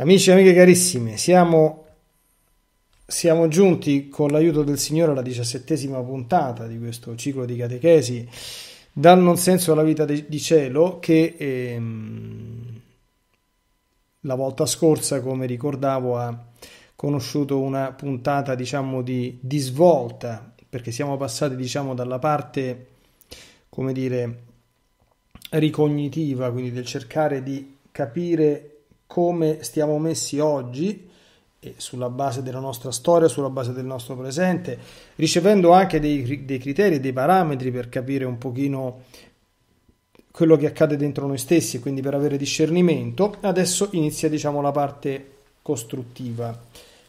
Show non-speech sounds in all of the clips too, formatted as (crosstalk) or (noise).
Amici e amiche carissime, siamo, siamo giunti con l'aiuto del Signore alla diciassettesima puntata di questo ciclo di catechesi dal non senso alla vita de- di cielo che ehm, la volta scorsa, come ricordavo, ha conosciuto una puntata diciamo di, di svolta perché siamo passati diciamo dalla parte come dire ricognitiva, quindi del cercare di capire come stiamo messi oggi sulla base della nostra storia, sulla base del nostro presente, ricevendo anche dei, dei criteri, dei parametri per capire un pochino quello che accade dentro noi stessi, e quindi per avere discernimento, adesso inizia diciamo la parte costruttiva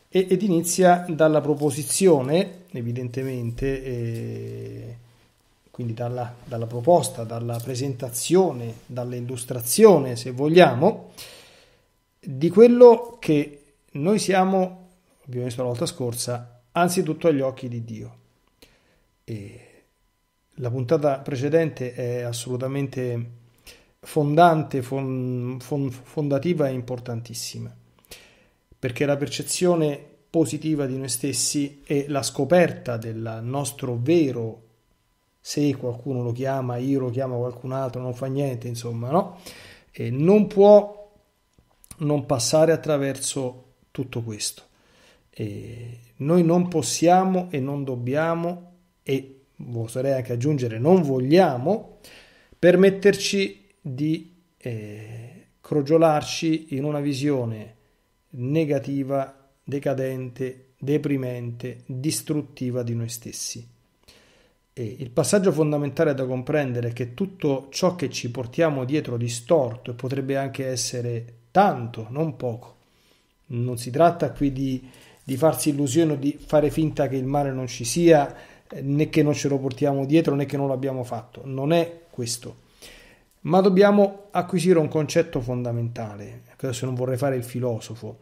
e, ed inizia dalla proposizione, evidentemente, eh, quindi dalla, dalla proposta, dalla presentazione, dall'illustrazione, se vogliamo, di quello che noi siamo, abbiamo visto la volta scorsa, anzitutto agli occhi di Dio. E la puntata precedente è assolutamente fondante, fondativa e importantissima, perché la percezione positiva di noi stessi e la scoperta del nostro vero se qualcuno lo chiama, io lo chiamo qualcun altro, non fa niente, insomma, no? E non può non passare attraverso tutto questo. E noi non possiamo e non dobbiamo e vorrei anche aggiungere non vogliamo permetterci di eh, crogiolarci in una visione negativa, decadente, deprimente, distruttiva di noi stessi. E il passaggio fondamentale da comprendere è che tutto ciò che ci portiamo dietro distorto e potrebbe anche essere tanto, non poco. Non si tratta qui di, di farsi illusione o di fare finta che il male non ci sia, né che non ce lo portiamo dietro, né che non l'abbiamo fatto. Non è questo. Ma dobbiamo acquisire un concetto fondamentale. Adesso non vorrei fare il filosofo,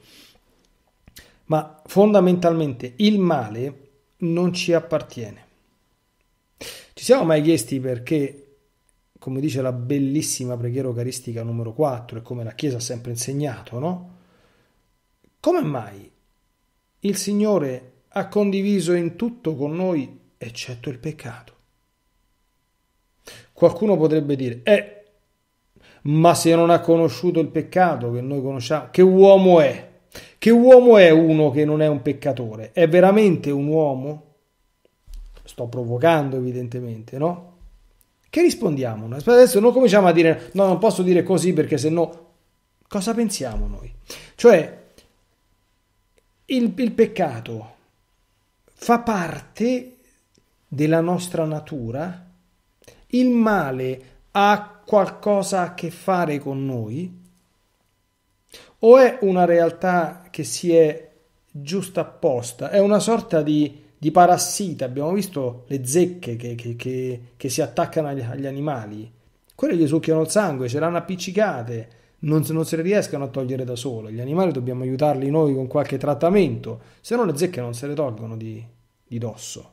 ma fondamentalmente il male non ci appartiene. Ci siamo mai chiesti perché come dice la bellissima preghiera eucaristica numero 4 e come la Chiesa ha sempre insegnato, no? Come mai il Signore ha condiviso in tutto con noi eccetto il peccato? Qualcuno potrebbe dire, eh, ma se non ha conosciuto il peccato che noi conosciamo, che uomo è? Che uomo è uno che non è un peccatore? È veramente un uomo? Sto provocando evidentemente, no? Che rispondiamo Adesso non cominciamo a dire no, non posso dire così perché se no... Cosa pensiamo noi? Cioè, il, il peccato fa parte della nostra natura, il male ha qualcosa a che fare con noi, o è una realtà che si è giusta apposta, è una sorta di di parassiti, abbiamo visto le zecche che, che, che, che si attaccano agli, agli, animali, quelle gli succhiano il sangue, ce l'hanno appiccicate, non, non se le riescono a togliere da sole, gli animali dobbiamo aiutarli noi con qualche trattamento, se no le zecche non se le tolgono di, di dosso.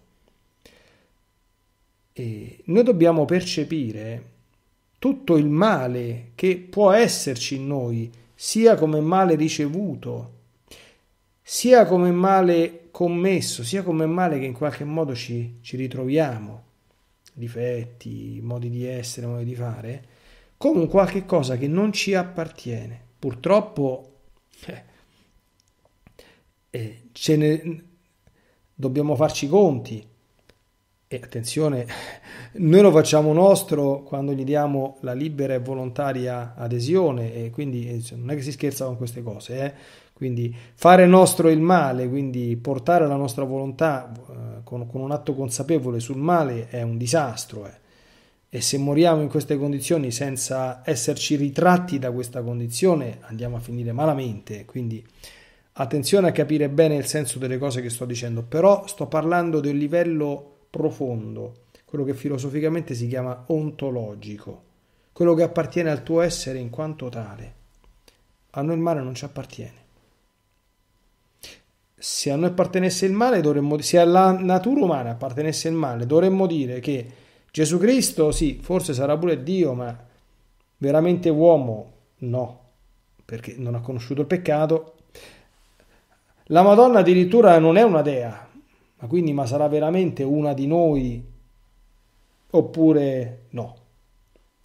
E noi dobbiamo percepire tutto il male che può esserci in noi, sia come male ricevuto, sia come male commesso, sia come male che in qualche modo ci, ci ritroviamo, difetti, modi di essere, modi di fare, come un qualche cosa che non ci appartiene. Purtroppo eh, eh ce ne, dobbiamo farci conti. E attenzione, (laughs) noi lo facciamo nostro quando gli diamo la libera e volontaria adesione e quindi eh, non è che si scherza con queste cose, eh. Quindi fare nostro il male, quindi portare la nostra volontà eh, con, con, un atto consapevole sul male è un disastro. Eh. E se moriamo in queste condizioni senza esserci ritratti da questa condizione andiamo a finire malamente. Quindi attenzione a capire bene il senso delle cose che sto dicendo, però sto parlando del livello profondo, quello che filosoficamente si chiama ontologico, quello che appartiene al tuo essere in quanto tale. A noi il male non ci appartiene se a noi appartenesse il male, dovremmo, se alla natura umana appartenesse il male, dovremmo dire che Gesù Cristo, sì, forse sarà pure Dio, ma veramente uomo, no, perché non ha conosciuto il peccato. La Madonna addirittura non è una dea, ma quindi ma sarà veramente una di noi oppure no?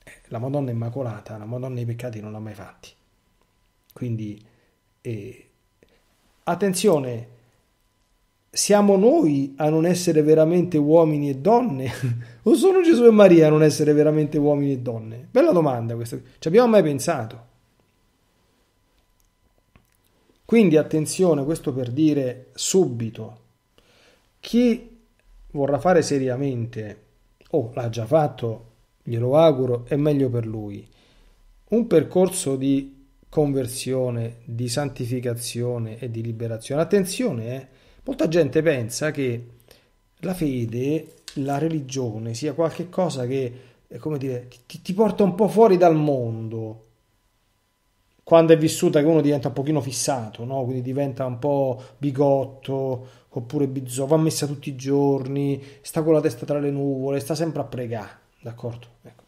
Eh, la Madonna è immacolata, la Madonna i peccati non l'ha mai fatti. Quindi... Eh, attenzione, siamo noi a non essere veramente uomini e donne? (laughs) o sono Gesù e Maria a non essere veramente uomini e donne? Bella domanda questa, ci abbiamo mai pensato? Quindi attenzione, questo per dire subito, chi vorrà fare seriamente, o oh, l'ha già fatto, glielo auguro, è meglio per lui, un percorso di conversione, di santificazione e di liberazione. Attenzione, eh? molta gente pensa che la fede, la religione sia qualcosa che, eh, come dire, ti, ti porta un po' fuori dal mondo. Quando è vissuta che uno diventa un pochino fissato, no? quindi diventa un po' bigotto oppure bizzo, va a messa tutti i giorni, sta con la testa tra le nuvole, sta sempre a pregare, d'accordo? Ecco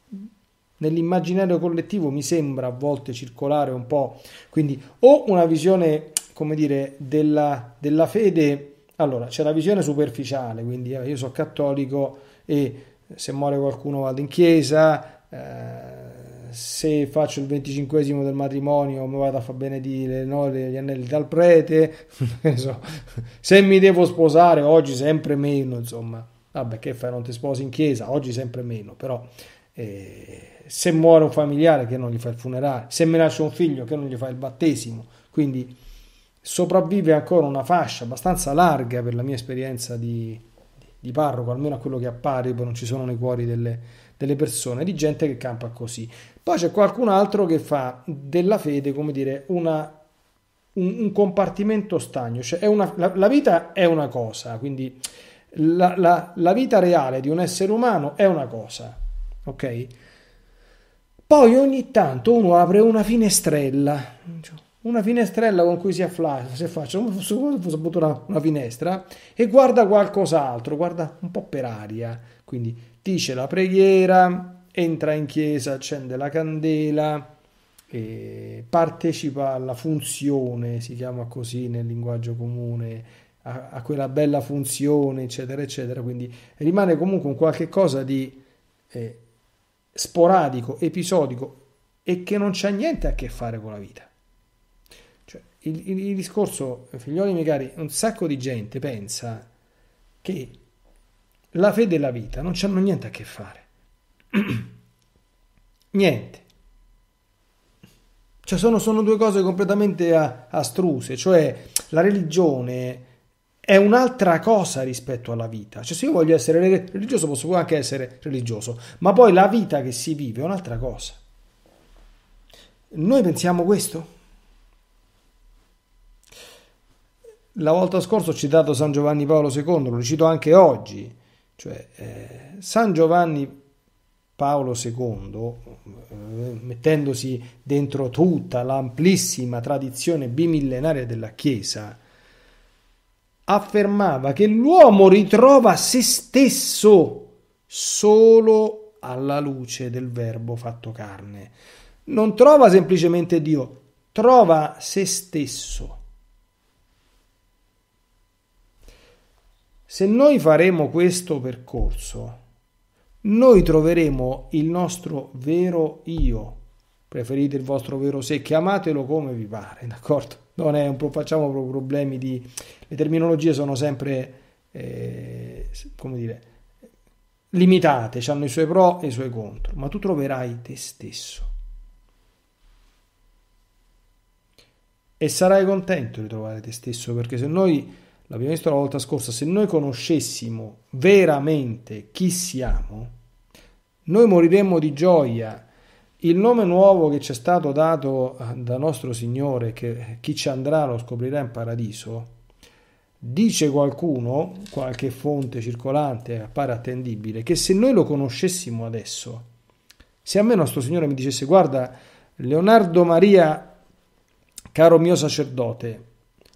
nell'immaginario collettivo mi sembra a volte circolare un po', quindi o una visione, come dire, della, della fede, allora c'è la visione superficiale, quindi eh, io sono cattolico e se muore qualcuno vado in chiesa, eh, se faccio il venticinquesimo del matrimonio mi vado a far benedire no, gli anelli dal prete, (laughs) se mi devo sposare oggi sempre meno, insomma, vabbè che fai non ti sposi in chiesa, oggi sempre meno, però... Eh, se muore un familiare che non gli fa il funerale, se me lascia un figlio che non gli fa il battesimo, quindi sopravvive ancora una fascia abbastanza larga per la mia esperienza di, di parroco, almeno a quello che appare, poi non ci sono nei cuori delle, delle persone, di gente che campa così. Poi c'è qualcun altro che fa della fede, come dire, una, un, un, compartimento stagno, cioè una, la, la, vita è una cosa, quindi la, la, la vita reale di un essere umano è una cosa, ok? Poi ogni tanto uno apre una finestrella, una finestrella con cui si affaccia, si affaccia come se fosse una, una finestra e guarda qualcos'altro, guarda un po' per aria. Quindi dice la preghiera, entra in chiesa, accende la candela, partecipa alla funzione, si chiama così nel linguaggio comune, a, a, quella bella funzione, eccetera, eccetera. Quindi rimane comunque un qualche cosa di eh, sporadico, episodico e che non c'ha niente a che fare con la vita. Cioè, il, il, il discorso, figlioli miei cari, un sacco di gente pensa che la fede e la vita non c'hanno niente a che fare. (clears throat) niente. Cioè sono, sono, due cose completamente a, astruse, cioè la religione è un'altra cosa rispetto alla vita. Cioè, se io voglio essere religioso, posso anche essere religioso, ma poi la vita che si vive è un'altra cosa. Noi pensiamo questo? La volta scorsa ho citato San Giovanni Paolo II, lo cito anche oggi. Cioè, eh, San Giovanni Paolo II, eh, mettendosi dentro tutta l'amplissima tradizione bimillenaria della Chiesa, affermava che l'uomo ritrova se stesso solo alla luce del verbo fatto carne. Non trova semplicemente Dio, trova se stesso. Se noi faremo questo percorso, noi troveremo il nostro vero io. Preferite il vostro vero sé, chiamatelo come vi pare, d'accordo? non è un, facciamo proprio problemi di... Le terminologie sono sempre, eh, come dire, limitate, hanno i suoi pro e i suoi contro, ma tu troverai te stesso. E sarai contento di trovare te stesso, perché se noi, l'abbiamo visto la volta scorsa, se noi conoscessimo veramente chi siamo, noi moriremmo di gioia il nome nuovo che ci è stato dato eh, da nostro Signore, che chi ci andrà lo scoprirà in paradiso, dice qualcuno, qualche fonte circolante appare attendibile, che se noi lo conoscessimo adesso, se a me nostro Signore mi dicesse guarda Leonardo Maria, caro mio sacerdote,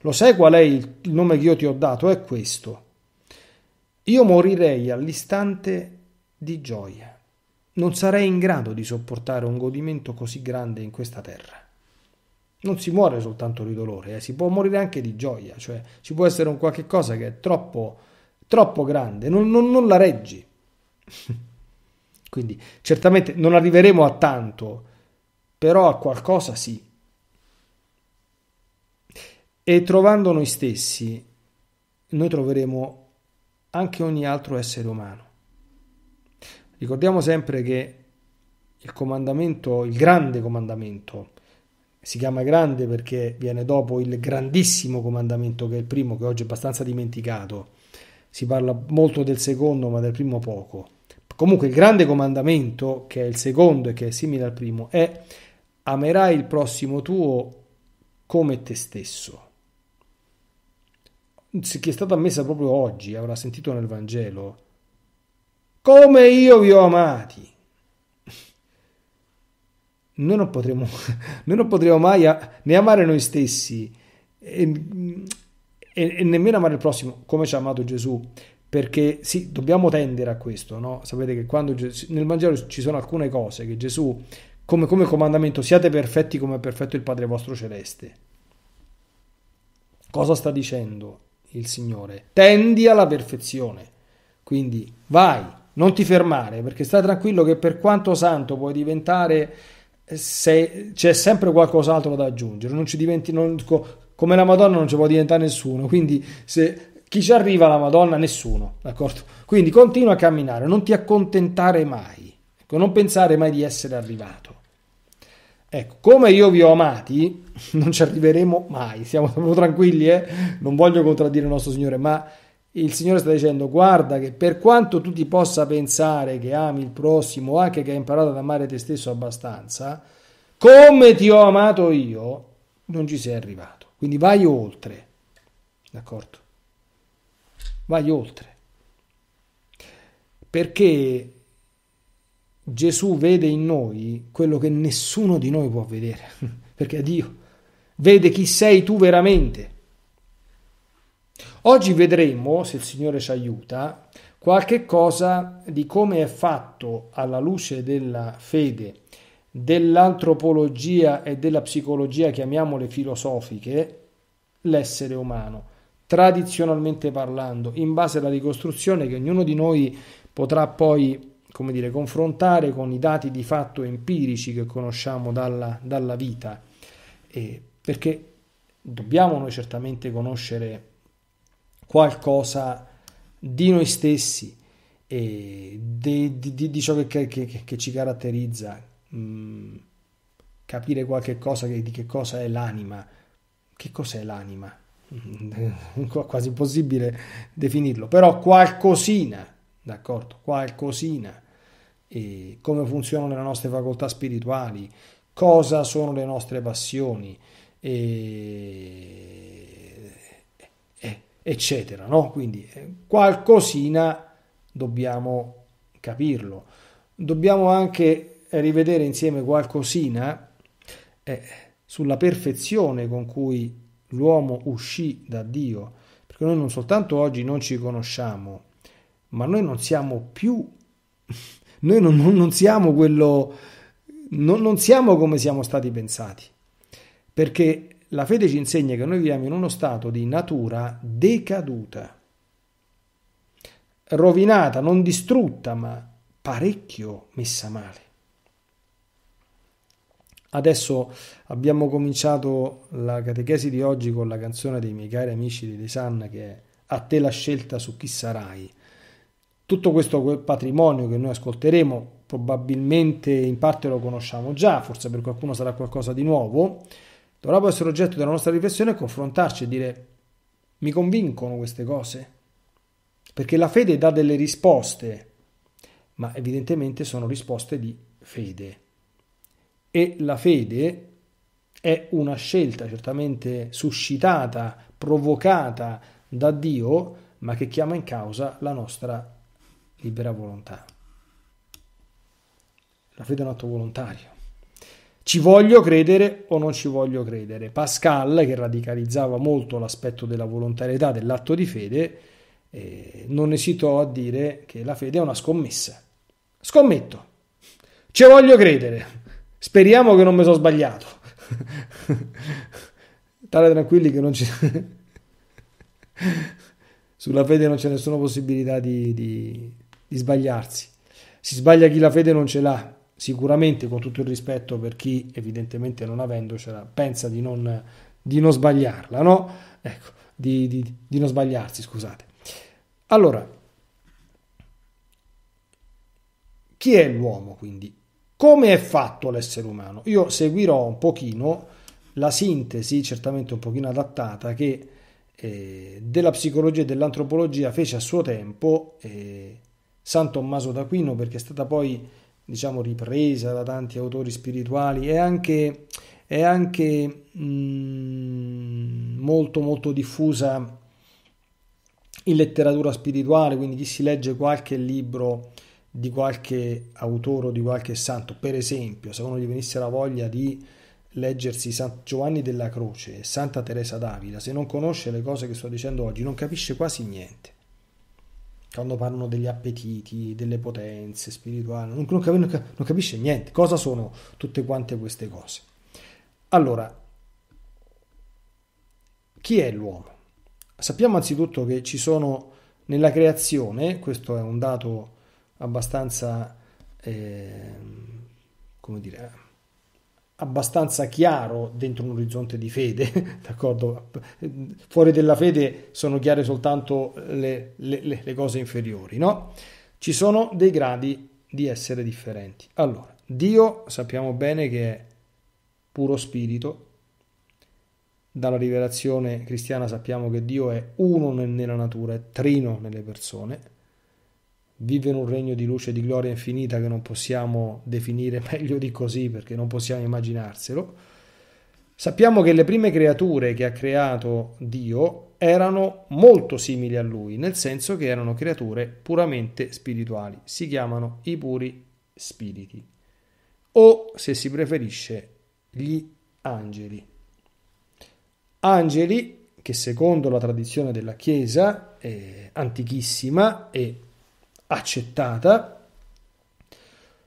lo sai qual è il nome che io ti ho dato? È questo. Io morirei all'istante di gioia. Non sarei in grado di sopportare un godimento così grande in questa terra. Non si muore soltanto di dolore, eh, si può morire anche di gioia, cioè ci può essere un qualche cosa che è troppo, troppo grande, non, non, non la reggi. (laughs) Quindi certamente non arriveremo a tanto, però a qualcosa sì. E trovando noi stessi, noi troveremo anche ogni altro essere umano. Ricordiamo sempre che il comandamento, il grande comandamento, si chiama grande perché viene dopo il grandissimo comandamento che è il primo, che oggi è abbastanza dimenticato. Si parla molto del secondo, ma del primo poco. Comunque il grande comandamento, che è il secondo e che è simile al primo, è amerai il prossimo tuo come te stesso. Che è stata ammessa proprio oggi, avrà sentito nel Vangelo, come io vi ho amati. Noi non potremo, noi (laughs) non potremo mai né amare noi stessi e, e, e, nemmeno amare il prossimo come ci ha amato Gesù. Perché sì, dobbiamo tendere a questo, no? Sapete che quando nel Vangelo ci sono alcune cose che Gesù, come, come comandamento, siate perfetti come è perfetto il Padre vostro celeste. Cosa sta dicendo il Signore? Tendi alla perfezione. Quindi vai, non ti fermare, perché stai tranquillo che per quanto santo puoi diventare, eh, sei, c'è sempre qualcos'altro da aggiungere, non ci diventi, non, come la Madonna non ci può diventare nessuno, quindi se chi ci arriva alla Madonna? Nessuno, d'accordo? Quindi continua a camminare, non ti accontentare mai, ecco, non pensare mai di essere arrivato. Ecco, come io vi ho amati, (laughs) non ci arriveremo mai, siamo, siamo tranquilli, eh? non voglio contraddire il nostro Signore, ma il Signore sta dicendo guarda che per quanto tu ti possa pensare che ami il prossimo, anche che hai imparato ad amare te stesso abbastanza, come ti ho amato io, non ci sei arrivato. Quindi vai oltre, d'accordo? Vai oltre. Perché Gesù vede in noi quello che nessuno di noi può vedere, (laughs) perché Dio vede chi sei tu veramente. Oggi vedremo, se il Signore ci aiuta, qualche cosa di come è fatto alla luce della fede, dell'antropologia e della psicologia, chiamiamole filosofiche, l'essere umano, tradizionalmente parlando, in base alla ricostruzione che ognuno di noi potrà poi come dire, confrontare con i dati di fatto empirici che conosciamo dalla, dalla vita, eh, perché dobbiamo noi certamente conoscere qualcosa di noi stessi e di, di, di ciò che, che, che, ci caratterizza, mh, mm, capire qualche cosa che, di che cosa è l'anima. Che cos'è l'anima? Mm, (laughs) quasi impossibile definirlo, però qualcosina, d'accordo, qualcosina, e come funzionano le nostre facoltà spirituali, cosa sono le nostre passioni, e eccetera, no? Quindi eh, qualcosina dobbiamo capirlo. Dobbiamo anche rivedere insieme qualcosina eh, sulla perfezione con cui l'uomo uscì da Dio, perché noi non soltanto oggi non ci conosciamo, ma noi non siamo più, (laughs) noi non, non siamo quello, non, non siamo come siamo stati pensati, perché la fede ci insegna che noi viviamo in uno stato di natura decaduta, rovinata, non distrutta, ma parecchio messa male. Adesso abbiamo cominciato la catechesi di oggi con la canzone dei miei cari amici di Lisanna che è A te la scelta su chi sarai. Tutto questo patrimonio che noi ascolteremo probabilmente in parte lo conosciamo già, forse per qualcuno sarà qualcosa di nuovo, dovrà poi essere oggetto della nostra riflessione e confrontarci e dire mi convincono queste cose? Perché la fede dà delle risposte, ma evidentemente sono risposte di fede. E la fede è una scelta certamente suscitata, provocata da Dio, ma che chiama in causa la nostra libera volontà. La fede è un atto volontario. Ci voglio credere o non ci voglio credere. Pascal, che radicalizzava molto l'aspetto della volontarietà dell'atto di fede, eh, non esitò a dire che la fede è una scommessa. Scommetto, ci voglio credere. Speriamo che non mi sono sbagliato. (laughs) Tale tranquilli che non ci... (laughs) sulla fede non c'è nessuna possibilità di, di, di sbagliarsi. Si sbaglia chi la fede non ce l'ha, sicuramente con tutto il rispetto per chi evidentemente non avendocela cioè, pensa di non, di non sbagliarla, no? Ecco, di, di, di non sbagliarsi, scusate. Allora, chi è l'uomo quindi? Come è fatto l'essere umano? Io seguirò un pochino la sintesi, certamente un pochino adattata, che eh, della psicologia e dell'antropologia fece a suo tempo eh, San Tommaso d'Aquino perché è stata poi diciamo, ripresa da tanti autori spirituali, è anche, è anche mh, mm, molto, molto diffusa in letteratura spirituale, quindi chi si legge qualche libro di qualche autore o di qualche santo, per esempio, se uno gli venisse la voglia di leggersi San Giovanni della Croce e Santa Teresa d'Avila, se non conosce le cose che sto dicendo oggi, non capisce quasi niente quando parlano degli appetiti, delle potenze spirituali, non, non, cap- non, capisce niente. Cosa sono tutte quante queste cose? Allora, chi è l'uomo? Sappiamo anzitutto che ci sono nella creazione, questo è un dato abbastanza, eh, come dire, abbastanza chiaro dentro un orizzonte di fede, (laughs) d'accordo? Fuori della fede sono chiare soltanto le, le, le cose inferiori, no? Ci sono dei gradi di essere differenti. Allora, Dio sappiamo bene che è puro spirito, dalla rivelazione cristiana sappiamo che Dio è uno nella natura, è trino nelle persone, vivere un regno di luce e di gloria infinita che non possiamo definire (laughs) meglio di così perché non possiamo immaginarselo. Sappiamo che le prime creature che ha creato Dio erano molto simili a lui, nel senso che erano creature puramente spirituali, si chiamano i puri spiriti o, se si preferisce, gli angeli. Angeli che secondo la tradizione della Chiesa antichissima e accettata,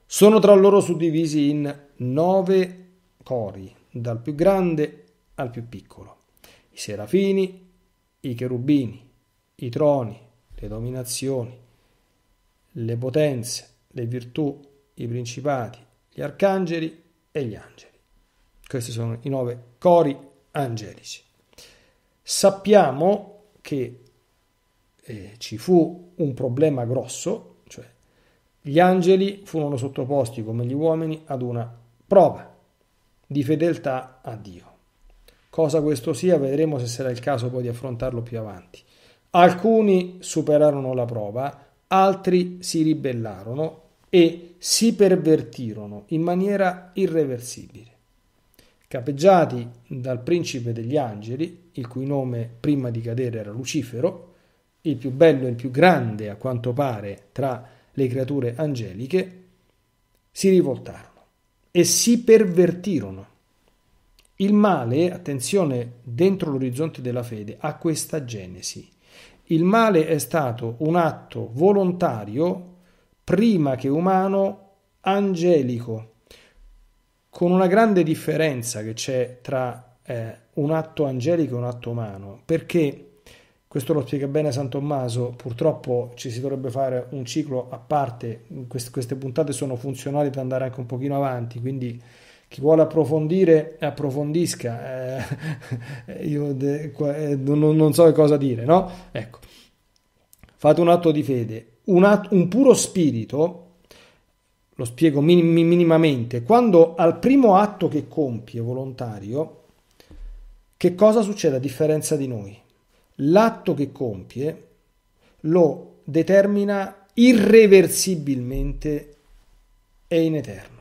sono tra loro suddivisi in nove cori, dal più grande al più piccolo. I serafini, i cherubini, i troni, le dominazioni, le potenze, le virtù, i principati, gli arcangeli e gli angeli. Questi sono i nove cori angelici. Sappiamo che eh, ci fu un problema grosso, cioè gli angeli furono sottoposti come gli uomini ad una prova di fedeltà a Dio. Cosa questo sia vedremo se sarà il caso poi di affrontarlo più avanti. Alcuni superarono la prova, altri si ribellarono e si pervertirono in maniera irreversibile. Capeggiati dal principe degli angeli, il cui nome prima di cadere era Lucifero, il più bello e il più grande a quanto pare tra le creature angeliche, si rivoltarono e si pervertirono. Il male, attenzione, dentro l'orizzonte della fede ha questa genesi. Il male è stato un atto volontario, prima che umano, angelico, con una grande differenza che c'è tra eh, un atto angelico e un atto umano, perché questo lo spiega bene San Tommaso, purtroppo ci si dovrebbe fare un ciclo a parte, queste puntate sono funzionali per andare anche un pochino avanti, quindi chi vuole approfondire approfondisca, eh, (laughs) io de, eh, non, non, so cosa dire, no? Ecco, fate un atto di fede, un, atto, un puro spirito, lo spiego minim, minimamente, quando al primo atto che compie volontario, che cosa succede a differenza di noi? l'atto che compie lo determina irreversibilmente e in eterno.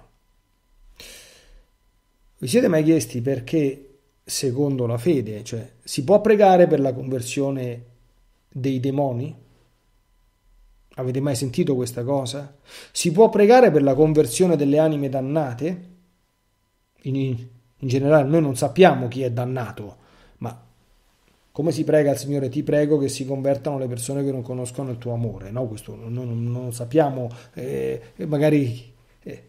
Vi siete mai chiesti perché, secondo la fede, cioè, si può pregare per la conversione dei demoni? Avete mai sentito questa cosa? Si può pregare per la conversione delle anime dannate? In, in generale noi non sappiamo chi è dannato, ma come si prega al Signore, ti prego che si convertano le persone che non conoscono il tuo amore, no? Questo non, non sappiamo eh, eh, magari eh,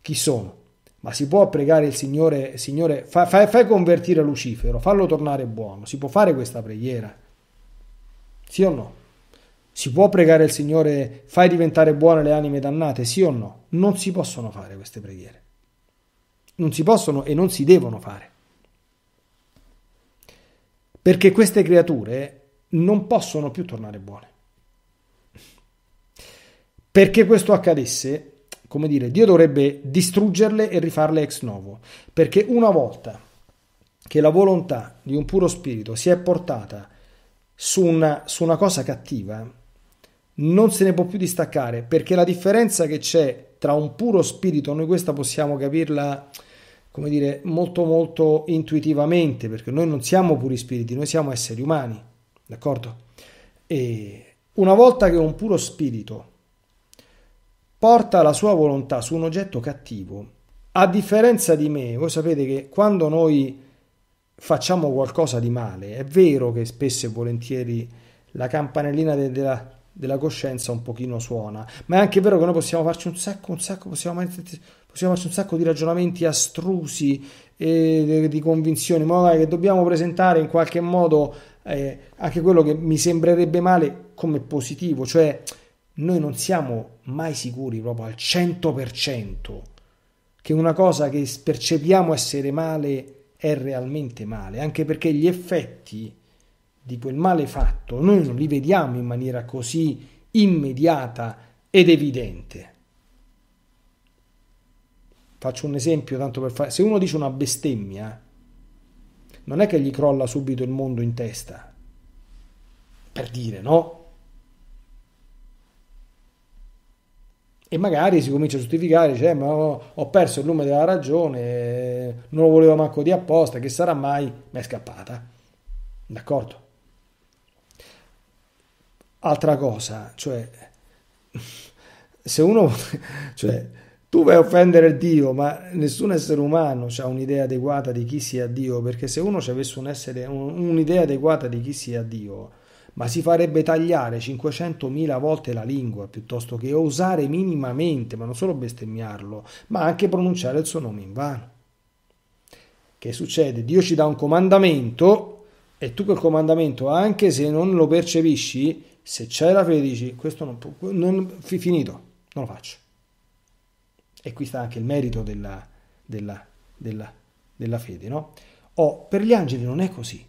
chi sono, ma si può pregare il Signore, Signore fa, fa, fai convertire Lucifero, fallo tornare buono, si può fare questa preghiera, sì o no? Si può pregare il Signore, fai diventare buone le anime dannate, sì o no? Non si possono fare queste preghiere, non si possono e non si devono fare perché queste creature non possono più tornare buone. Perché questo accadesse, come dire, Dio dovrebbe distruggerle e rifarle ex novo, perché una volta che la volontà di un puro spirito si è portata su una, su una cosa cattiva, non se ne può più distaccare, perché la differenza che c'è tra un puro spirito, noi questa possiamo capirla come dire, molto molto intuitivamente, perché noi non siamo puri spiriti, noi siamo esseri umani, d'accordo? E una volta che un puro spirito porta la sua volontà su un oggetto cattivo, a differenza di me, voi sapete che quando noi facciamo qualcosa di male, è vero che spesso e volentieri la campanellina de- della della coscienza un pochino suona. Ma è anche vero che noi possiamo farci un sacco, un sacco, possiamo, possiamo farci un sacco di ragionamenti astrusi e di convinzioni, ma che dobbiamo presentare in qualche modo eh, anche quello che mi sembrerebbe male come positivo, cioè noi non siamo mai sicuri proprio al 100% che una cosa che percepiamo essere male è realmente male, anche perché gli effetti di quel male fatto, noi non li vediamo in maniera così immediata ed evidente. Faccio un esempio tanto per fare, se uno dice una bestemmia, non è che gli crolla subito il mondo in testa, per dire no. E magari si comincia a giustificare, dice, eh, ma ho perso il lume della ragione, non lo volevo manco di apposta, che sarà mai? ma è scappata. D'accordo? altra cosa, cioè se uno (laughs) cioè tu vai a offendere Dio, ma nessun essere umano ha un'idea adeguata di chi sia Dio, perché se uno ci avesse un essere, un'idea adeguata di chi sia Dio, ma si farebbe tagliare 500.000 volte la lingua piuttosto che osare minimamente, ma non solo bestemmiarlo, ma anche pronunciare il suo nome in vano. Che succede? Dio ci dà un comandamento e tu quel comandamento, anche se non lo percepisci, se c'è la 13, questo non può, non, finito, non lo faccio. E qui sta anche il merito della, della, della, della fede, no? Oh, per gli angeli non è così,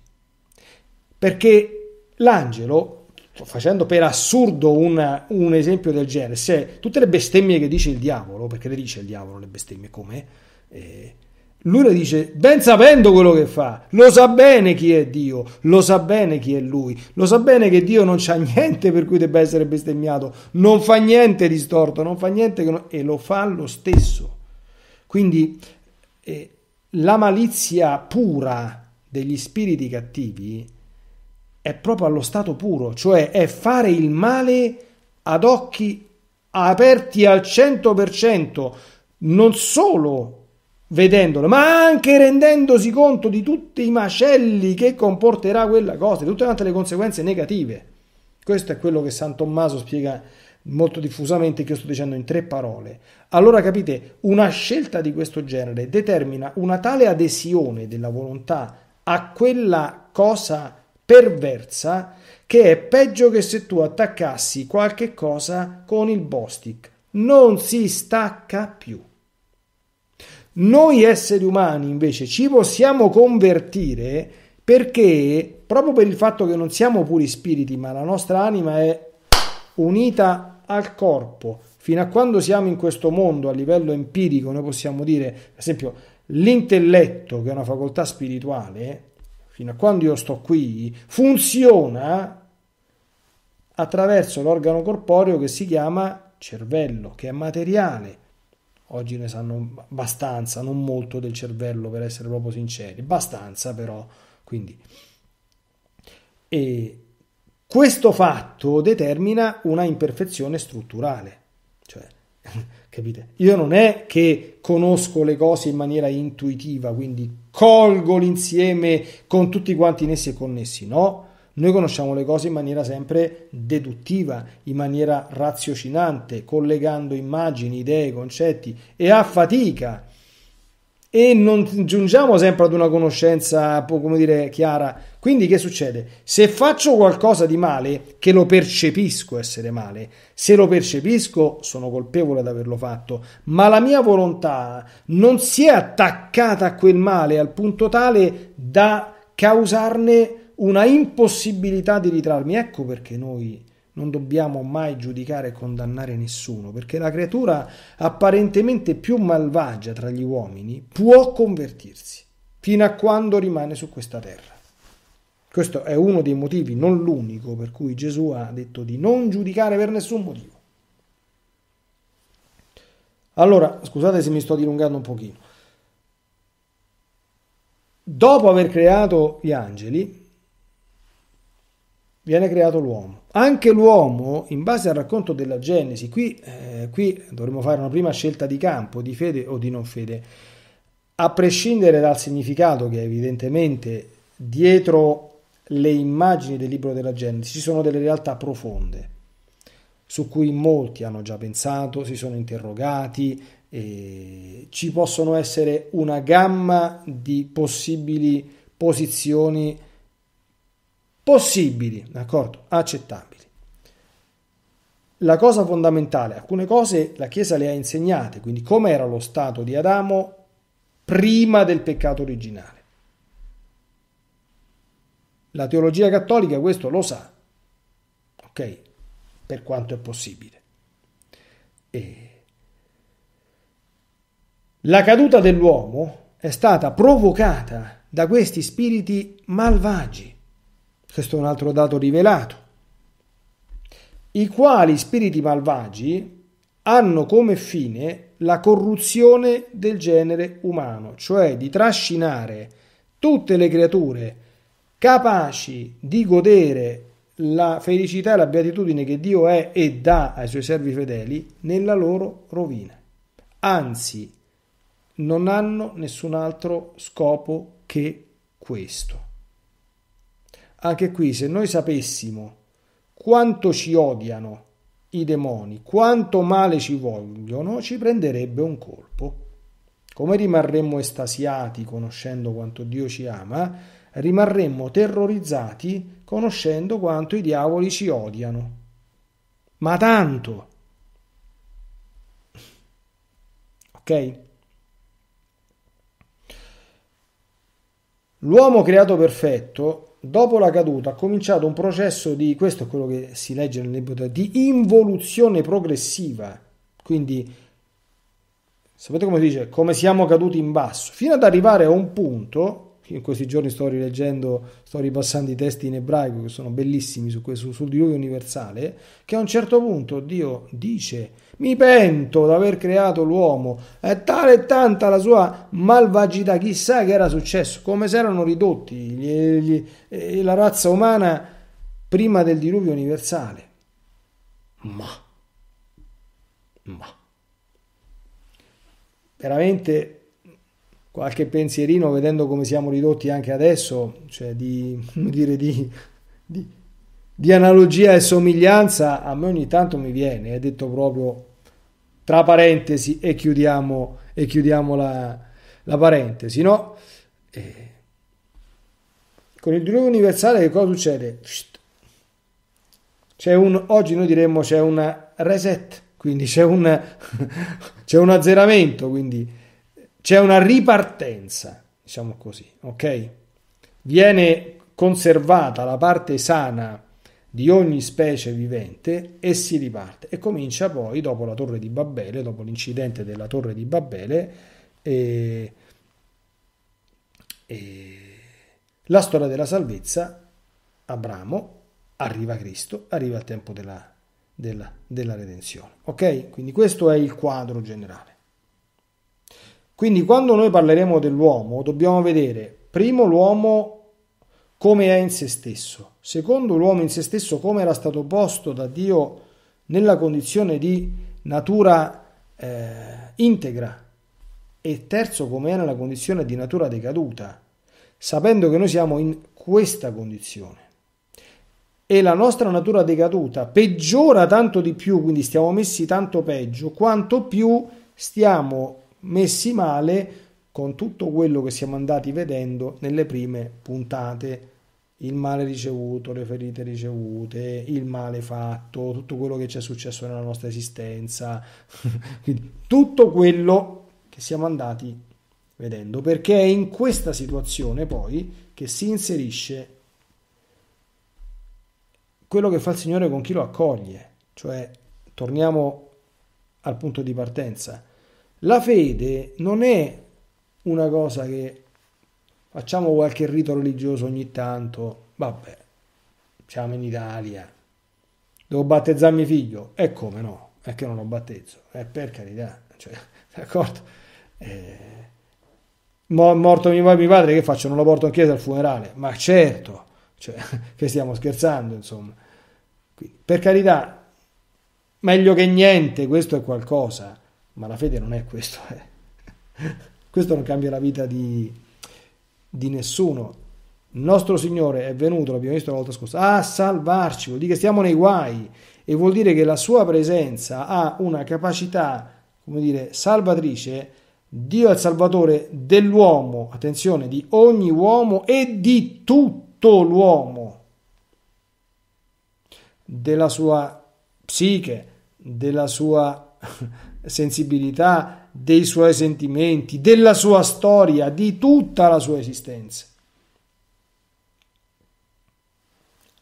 perché l'angelo, sto facendo per assurdo una, un esempio del genere, se tutte le bestemmie che dice il diavolo, perché le dice il diavolo le bestemmie come... Eh, lui le dice, ben sapendo quello che fa, lo sa bene chi è Dio, lo sa bene chi è lui, lo sa bene che Dio non c'ha niente per cui debba essere bestemmiato, non fa niente di storto, non fa niente non... e lo fa lo stesso. Quindi eh, la malizia pura degli spiriti cattivi è proprio allo stato puro, cioè è fare il male ad occhi aperti al 100%, non solo vedendolo, ma anche rendendosi conto di tutti i macelli che comporterà quella cosa, di tutte quante le conseguenze negative. Questo è quello che San Tommaso spiega molto diffusamente, che io sto dicendo in tre parole. Allora capite, una scelta di questo genere determina una tale adesione della volontà a quella cosa perversa che è peggio che se tu attaccassi qualche cosa con il bostic. Non si stacca più. Noi esseri umani invece ci possiamo convertire perché proprio per il fatto che non siamo puri spiriti, ma la nostra anima è unita al corpo. Fino a quando siamo in questo mondo a livello empirico, noi possiamo dire, per esempio, l'intelletto, che è una facoltà spirituale, fino a quando io sto qui, funziona attraverso l'organo corporeo che si chiama cervello, che è materiale oggi ne sanno abbastanza, non molto del cervello per essere proprio sinceri, abbastanza però, quindi. E questo fatto determina una imperfezione strutturale, cioè, (laughs) capite? Io non è che conosco le cose in maniera intuitiva, quindi colgo l'insieme con tutti quanti in essi e connessi, no? Noi conosciamo le cose in maniera sempre deduttiva, in maniera raziocinante, collegando immagini, idee, concetti e a fatica. E non giungiamo sempre ad una conoscenza, come dire, chiara. Quindi che succede? Se faccio qualcosa di male, che lo percepisco essere male, se lo percepisco sono colpevole ad averlo fatto, ma la mia volontà non si è attaccata a quel male al punto tale da causarne una impossibilità di ritrarmi. Ecco perché noi non dobbiamo mai giudicare e condannare nessuno, perché la creatura apparentemente più malvagia tra gli uomini può convertirsi fino a quando rimane su questa terra. Questo è uno dei motivi, non l'unico, per cui Gesù ha detto di non giudicare per nessun motivo. Allora, scusate se mi sto dilungando un pochino. Dopo aver creato gli angeli, viene creato l'uomo. Anche l'uomo, in base al racconto della Genesi, qui, eh, qui dovremmo fare una prima scelta di campo, di fede o di non fede, a prescindere dal significato che evidentemente dietro le immagini del libro della Genesi ci sono delle realtà profonde su cui molti hanno già pensato, si sono interrogati, ci possono essere una gamma di possibili posizioni possibili, d'accordo, accettabili. La cosa fondamentale, alcune cose la Chiesa le ha insegnate, quindi come era lo stato di Adamo prima del peccato originale. La teologia cattolica questo lo sa, ok? Per quanto è possibile. E la caduta dell'uomo è stata provocata da questi spiriti malvagi questo è un altro dato rivelato, i quali spiriti malvagi hanno come fine la corruzione del genere umano, cioè di trascinare tutte le creature capaci di godere la felicità e la beatitudine che Dio è e dà ai suoi servi fedeli nella loro rovina. Anzi, non hanno nessun altro scopo che questo. Anche qui, se noi sapessimo quanto ci odiano i demoni, quanto male ci vogliono, ci prenderebbe un colpo. Come rimarremmo estasiati conoscendo quanto Dio ci ama, rimarremmo terrorizzati conoscendo quanto i diavoli ci odiano. Ma tanto! Ok? L'uomo creato perfetto Dopo la caduta ha cominciato un processo di, questo è quello che si legge nel libro, di involuzione progressiva. Quindi, sapete come si dice? Come siamo caduti in basso, fino ad arrivare a un punto in questi giorni sto rileggendo, sto ripassando i testi in ebraico che sono bellissimi su, questo, sul diluvio universale, che a un certo punto Dio dice mi pento di aver creato l'uomo, è tale e tanta la sua malvagità, chissà che era successo, come si erano ridotti gli, gli, gli, eh, la razza umana prima del diluvio universale. Ma, ma, veramente qualche pensierino vedendo come siamo ridotti anche adesso, cioè di, (laughs) dire, di, di, di analogia e somiglianza, a me ogni tanto mi viene, è detto proprio tra parentesi e chiudiamo, e chiudiamo la, la parentesi, no? E eh, con il diluvio universale che cosa succede? C'è un, oggi noi diremmo c'è un reset, quindi c'è un, (laughs) c'è un azzeramento, quindi c'è una ripartenza, diciamo così, ok? Viene conservata la parte sana di ogni specie vivente e si riparte e comincia poi dopo la torre di Babele, dopo l'incidente della torre di Babele, e, e la storia della salvezza, Abramo, arriva Cristo, arriva il tempo della, della, della redenzione. Ok? Quindi questo è il quadro generale. Quindi quando noi parleremo dell'uomo dobbiamo vedere primo l'uomo come è in se stesso, secondo l'uomo in se stesso come era stato posto da Dio nella condizione di natura eh, integra e terzo come è nella condizione di natura decaduta, sapendo che noi siamo in questa condizione. E la nostra natura decaduta peggiora tanto di più, quindi stiamo messi tanto peggio, quanto più stiamo messi male con tutto quello che siamo andati vedendo nelle prime puntate il male ricevuto, le ferite ricevute, il male fatto, tutto quello che ci è successo nella nostra esistenza, (laughs) Quindi, tutto quello che siamo andati vedendo, perché è in questa situazione poi che si inserisce quello che fa il Signore con chi lo accoglie, cioè torniamo al punto di partenza. La fede non è una cosa che facciamo qualche rito religioso ogni tanto, vabbè, siamo in Italia, devo battezzarmi figlio, e come no, è che non lo battezzo, è per carità, cioè, (laughs) d'accordo? Eh, morto mio padre, che faccio? Non lo porto in chiesa al funerale, ma certo, cioè, (laughs) che stiamo scherzando, insomma. Quindi, per carità, meglio che niente, questo è qualcosa. Ma la fede non è questo. Eh. Questo non cambia la vita di, di nessuno. Il nostro Signore è venuto, l'abbiamo visto la volta scorsa, a salvarci, vuol dire che stiamo nei guai e vuol dire che la sua presenza ha una capacità, come dire, salvatrice. Dio è il salvatore dell'uomo, attenzione, di ogni uomo e di tutto l'uomo, della sua psiche, della sua sensibilità, dei suoi sentimenti, della sua storia, di tutta la sua esistenza.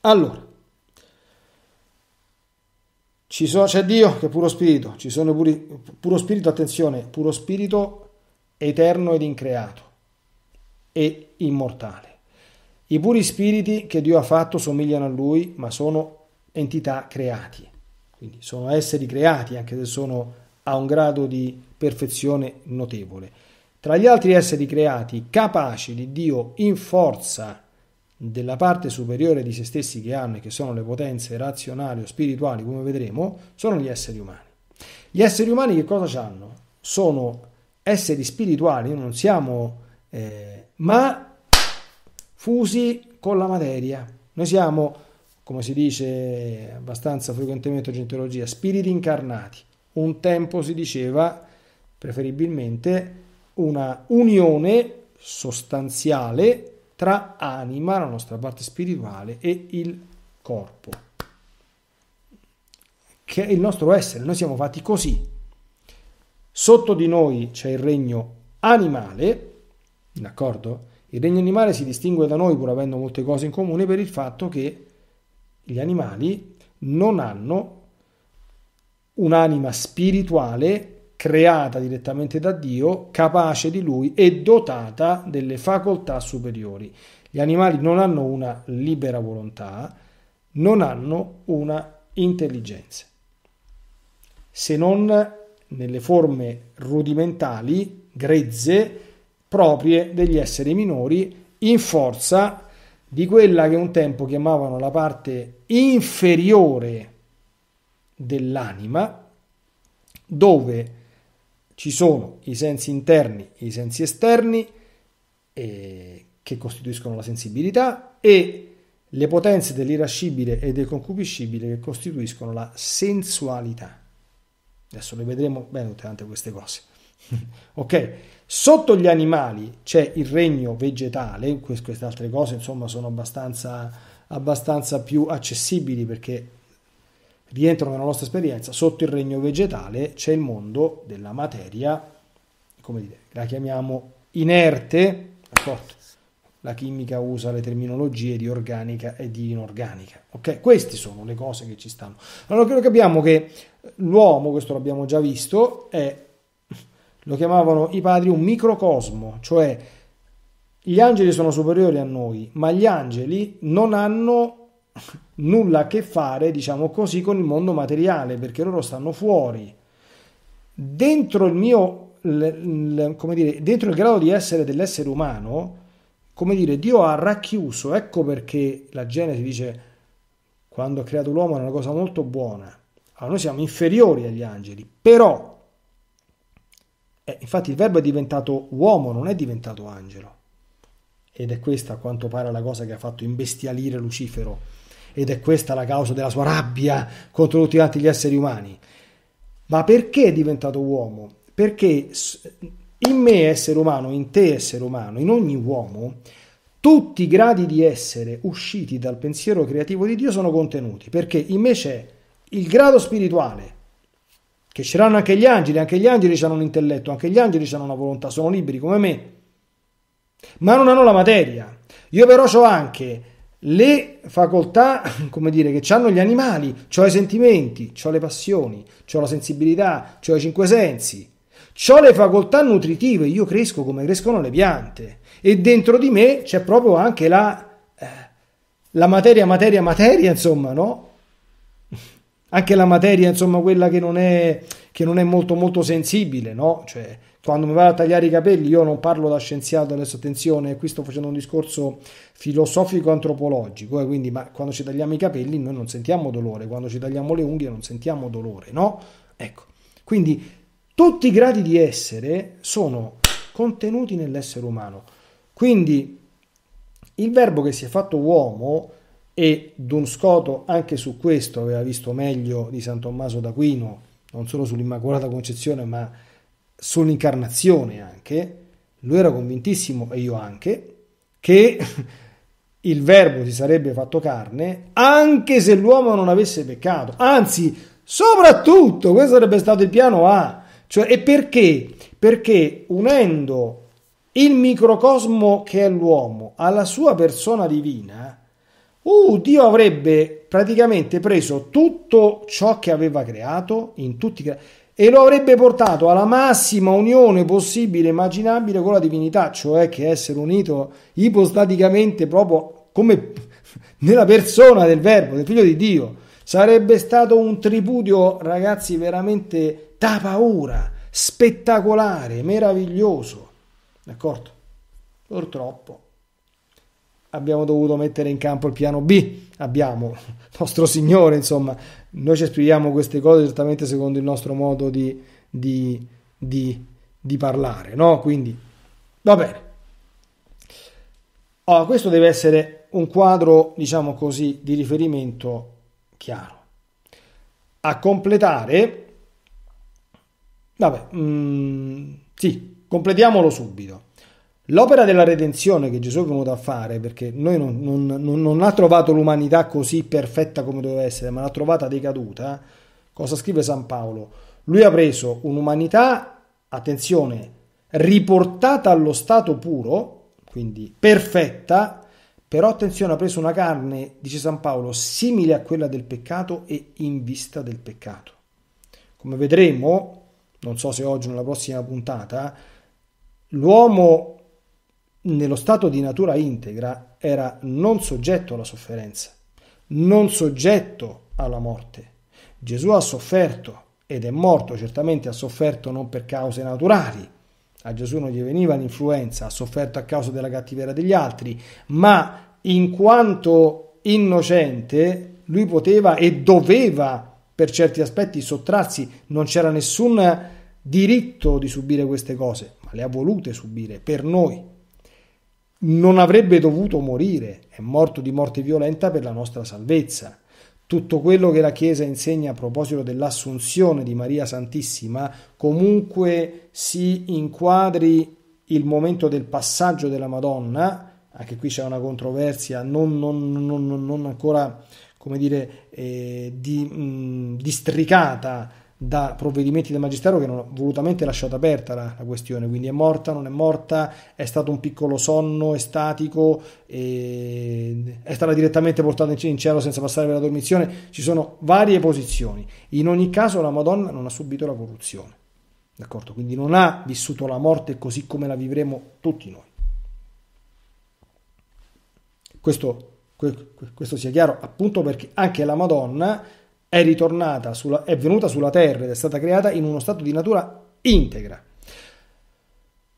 Allora, ci so, c'è Dio che è puro spirito, ci sono puri, puro spirito, attenzione, puro spirito eterno ed increato e immortale. I puri spiriti che Dio ha fatto somigliano a Lui, ma sono entità creati, quindi sono esseri creati, anche se sono ha un grado di perfezione notevole. Tra gli altri esseri creati capaci di Dio in forza della parte superiore di se stessi che hanno e che sono le potenze razionali o spirituali, come vedremo, sono gli esseri umani. Gli esseri umani che cosa hanno? Sono esseri spirituali, non siamo eh, ma fusi con la materia. Noi siamo, come si dice abbastanza frequentemente in teologia, spiriti incarnati un tempo si diceva preferibilmente una unione sostanziale tra anima, la nostra parte spirituale, e il corpo, che è il nostro essere. Noi siamo fatti così. Sotto di noi c'è il regno animale, d'accordo? Il regno animale si distingue da noi pur avendo molte cose in comune per il fatto che gli animali non hanno un'anima spirituale creata direttamente da Dio, capace di Lui e dotata delle facoltà superiori. Gli animali non hanno una libera volontà, non hanno una intelligenza, se non nelle forme rudimentali, grezze, proprie degli esseri minori, in forza di quella che un tempo chiamavano la parte inferiore dell'anima, dove ci sono i sensi interni e i sensi esterni eh, che costituiscono la sensibilità e le potenze dell'irascibile e del concupiscibile che costituiscono la sensualità. Adesso le vedremo bene tutte quante queste cose. (laughs) ok, sotto gli animali c'è il regno vegetale, queste altre cose insomma sono abbastanza, abbastanza più accessibili perché rientrano nella nostra esperienza, sotto il regno vegetale c'è il mondo della materia, come dire, la chiamiamo inerte, d'accordo? la chimica usa le terminologie di organica e di inorganica. Ok, queste sono le cose che ci stanno. Allora credo che abbiamo che l'uomo, questo l'abbiamo già visto, è, lo chiamavano i padri un microcosmo, cioè gli angeli sono superiori a noi, ma gli angeli non hanno nulla a che fare, diciamo così, con il mondo materiale, perché loro stanno fuori. Dentro il mio, come dire, dentro il grado di essere dell'essere umano, come dire, Dio ha racchiuso, ecco perché la Genesi dice quando ha creato l'uomo era una cosa molto buona. Allora noi siamo inferiori agli angeli, però, eh, infatti il verbo è diventato uomo, non è diventato angelo. Ed è questa a quanto pare la cosa che ha fatto imbestialire Lucifero ed è questa la causa della sua rabbia contro tutti gli altri esseri umani. Ma perché è diventato uomo? Perché in me essere umano, in te essere umano, in ogni uomo, tutti i gradi di essere usciti dal pensiero creativo di Dio sono contenuti, perché in me c'è il grado spirituale, che ce l'hanno anche gli angeli, anche gli angeli hanno un intelletto, anche gli angeli hanno una volontà, sono liberi come me, ma non hanno la materia. Io però ho anche le facoltà, come dire, che hanno gli animali, ho i sentimenti, ho le passioni, ho la sensibilità, ho i cinque sensi, ho le facoltà nutritive, io cresco come crescono le piante e dentro di me c'è proprio anche la, eh, la materia, materia, materia, insomma, no? (laughs) Anche la materia, insomma, quella che non è che non è molto molto sensibile, no? Cioè, quando mi vai a tagliare i capelli, io non parlo da scienziato adesso, attenzione, qui sto facendo un discorso filosofico-antropologico, eh, quindi ma quando ci tagliamo i capelli noi non sentiamo dolore, quando ci tagliamo le unghie non sentiamo dolore, no? Ecco, quindi tutti i gradi di essere sono contenuti nell'essere umano, quindi il verbo che si è fatto uomo e Don Scoto anche su questo aveva visto meglio di San Tommaso d'Aquino non solo sull'Immacolata Concezione, ma sull'incarnazione anche, lui era convintissimo, e io anche, che (laughs) il verbo si sarebbe fatto carne anche se l'uomo non avesse peccato. Anzi, soprattutto, questo sarebbe stato il piano A. Cioè, e perché? Perché unendo il microcosmo che è l'uomo alla sua persona divina, uh, Dio avrebbe praticamente preso tutto ciò che aveva creato in tutti i e lo avrebbe portato alla massima unione possibile immaginabile con la divinità, cioè che essere unito ipostaticamente proprio come (laughs) nella persona del Verbo, del Figlio di Dio. Sarebbe stato un tripudio, ragazzi, veramente da paura, spettacolare, meraviglioso. D'accordo? Purtroppo abbiamo dovuto mettere in campo il piano B, abbiamo nostro Signore, insomma, noi ci esprimiamo queste cose certamente secondo il nostro modo di, di, di, di parlare, no? Quindi va bene. Allora, questo deve essere un quadro, diciamo così, di riferimento chiaro. A completare, vabbè, mm, sì, completiamolo subito. L'opera della redenzione che Gesù è venuto a fare, perché noi non, non, non, non ha trovato l'umanità così perfetta come doveva essere, ma l'ha trovata decaduta, cosa scrive San Paolo? Lui ha preso un'umanità, attenzione, riportata allo stato puro, quindi perfetta, però attenzione, ha preso una carne, dice San Paolo, simile a quella del peccato e in vista del peccato. Come vedremo, non so se oggi o nella prossima puntata, l'uomo nello stato di natura integra era non soggetto alla sofferenza, non soggetto alla morte. Gesù ha sofferto ed è morto, certamente ha sofferto non per cause naturali. A Gesù non gli veniva l'influenza, ha sofferto a causa della cattiveria degli altri, ma in quanto innocente lui poteva e doveva per certi aspetti sottrarsi, non c'era nessun diritto di subire queste cose, ma le ha volute subire per noi, non avrebbe dovuto morire, è morto di morte violenta per la nostra salvezza. Tutto quello che la Chiesa insegna a proposito dell'assunzione di Maria Santissima comunque si inquadri il momento del passaggio della Madonna, anche qui c'è una controversia non, non, non, non ancora come dire, eh, di, mh, districata da provvedimenti del magistero che hanno volutamente lasciato aperta la, la, questione, quindi è morta, non è morta, è stato un piccolo sonno estatico, è stata direttamente portata in cielo senza passare per la dormizione, ci sono varie posizioni, in ogni caso la Madonna non ha subito la corruzione, d'accordo? Quindi non ha vissuto la morte così come la vivremo tutti noi. Questo, questo sia chiaro appunto perché anche la Madonna è ritornata, sulla, è venuta sulla terra ed è stata creata in uno stato di natura integra.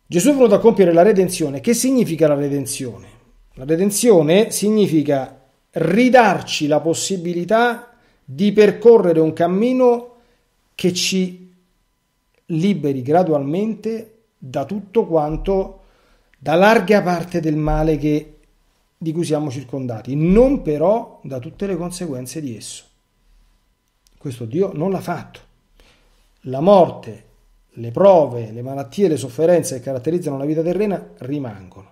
Gesù è venuto a compiere la redenzione. Che significa la redenzione? La redenzione significa ridarci la possibilità di percorrere un cammino che ci liberi gradualmente da tutto quanto, da larga parte del male che, di cui siamo circondati, non però da tutte le conseguenze di esso. Questo Dio non l'ha fatto. La morte, le prove, le malattie, le sofferenze che caratterizzano la vita terrena rimangono.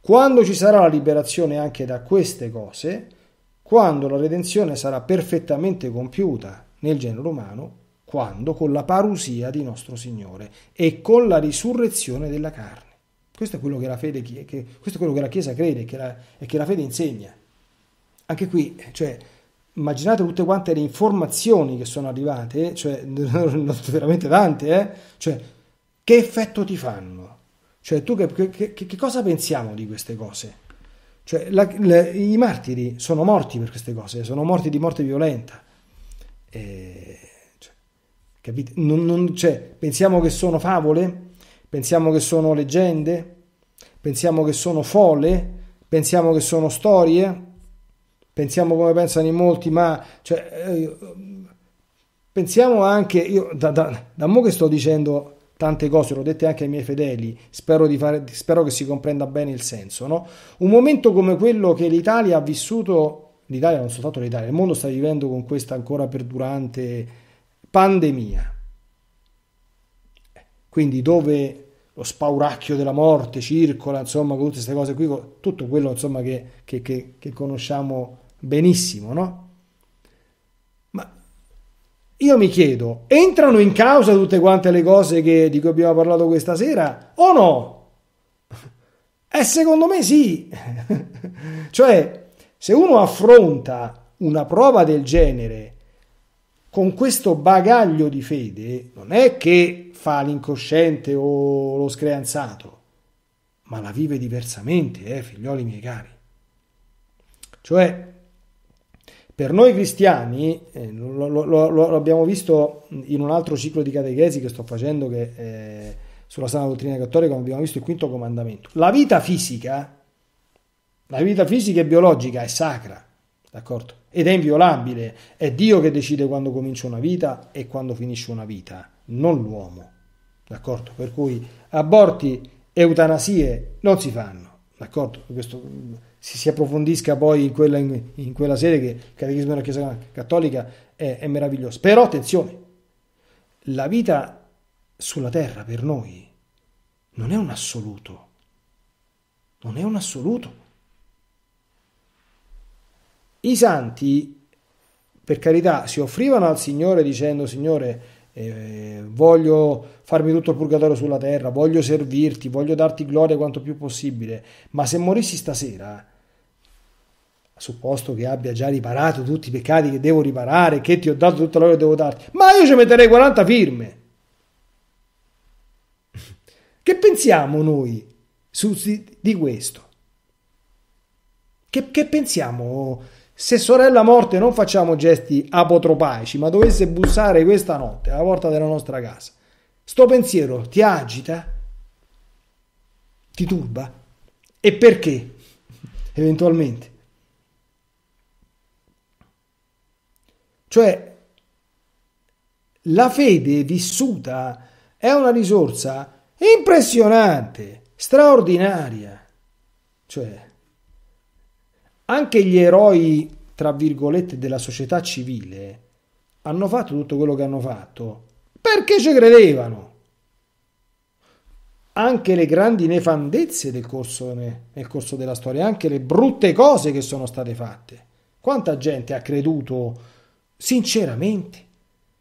Quando ci sarà la liberazione anche da queste cose, quando la redenzione sarà perfettamente compiuta nel genere umano, quando con la parusia di nostro Signore e con la risurrezione della carne. Questo è quello che la, fede, che, questo è quello che la Chiesa crede che e che la fede insegna. Anche qui, cioè, immaginate tutte quante le informazioni che sono arrivate, cioè (laughs) veramente tante, eh? cioè, che effetto ti fanno? Cioè, tu che, che, che cosa pensiamo di queste cose? Cioè, la, la, I martiri sono morti per queste cose, sono morti di morte violenta. E, cioè, capite? Non, non, cioè, pensiamo che sono favole, pensiamo che sono leggende, pensiamo che sono fole, pensiamo che sono storie, pensiamo come pensano in molti, ma cioè, eh, pensiamo anche, io da, da, da mo che sto dicendo tante cose, l'ho dette anche ai miei fedeli, spero, fare, spero che si comprenda bene il senso, no? un momento come quello che l'Italia ha vissuto, l'Italia non soltanto l'Italia, il mondo sta vivendo con questa ancora perdurante pandemia, quindi dove lo spauracchio della morte circola, insomma, con tutte queste cose qui, tutto quello insomma, che, che, che, che conosciamo benissimo, no? Ma io mi chiedo, entrano in causa tutte quante le cose che, di cui abbiamo parlato questa sera o no? Eh, secondo me sì. (laughs) cioè, se uno affronta una prova del genere con questo bagaglio di fede, non è che fa l'incosciente o lo screanzato, ma la vive diversamente, eh, figlioli miei cari. Cioè, per noi cristiani, eh, lo, lo, lo, abbiamo visto in un altro ciclo di catechesi che sto facendo che, eh, sulla sana dottrina cattolica, abbiamo visto il quinto comandamento. La vita fisica, la vita fisica e biologica è sacra, d'accordo? Ed è inviolabile, è Dio che decide quando comincia una vita e quando finisce una vita, non l'uomo, d'accordo? Per cui aborti, eutanasie non si fanno, d'accordo? Questo si, si approfondisca poi in quella, in, in quella, serie che il Catechismo della Chiesa Cattolica è, è meraviglioso. Però attenzione, la vita sulla terra per noi non è un assoluto, non è un assoluto. I santi, per carità, si offrivano al Signore dicendo Signore, eh, voglio farmi tutto il purgatorio sulla terra, voglio servirti, voglio darti gloria quanto più possibile, ma se morissi stasera supposto che abbia già riparato tutti i peccati che devo riparare, che ti ho dato tutta l'ora che devo darti, ma io ci metterei 40 firme. Che pensiamo noi su, di questo? Che, che pensiamo se sorella morte non facciamo gesti apotropaici, ma dovesse bussare questa notte alla porta della nostra casa? Sto pensiero ti agita? Ti turba? E perché? Eventualmente. Cioè, la fede vissuta è una risorsa impressionante, straordinaria. Cioè, anche gli eroi, tra virgolette, della società civile hanno fatto tutto quello che hanno fatto perché ci credevano. Anche le grandi nefandezze del corso, nel corso della storia, anche le brutte cose che sono state fatte. Quanta gente ha creduto sinceramente,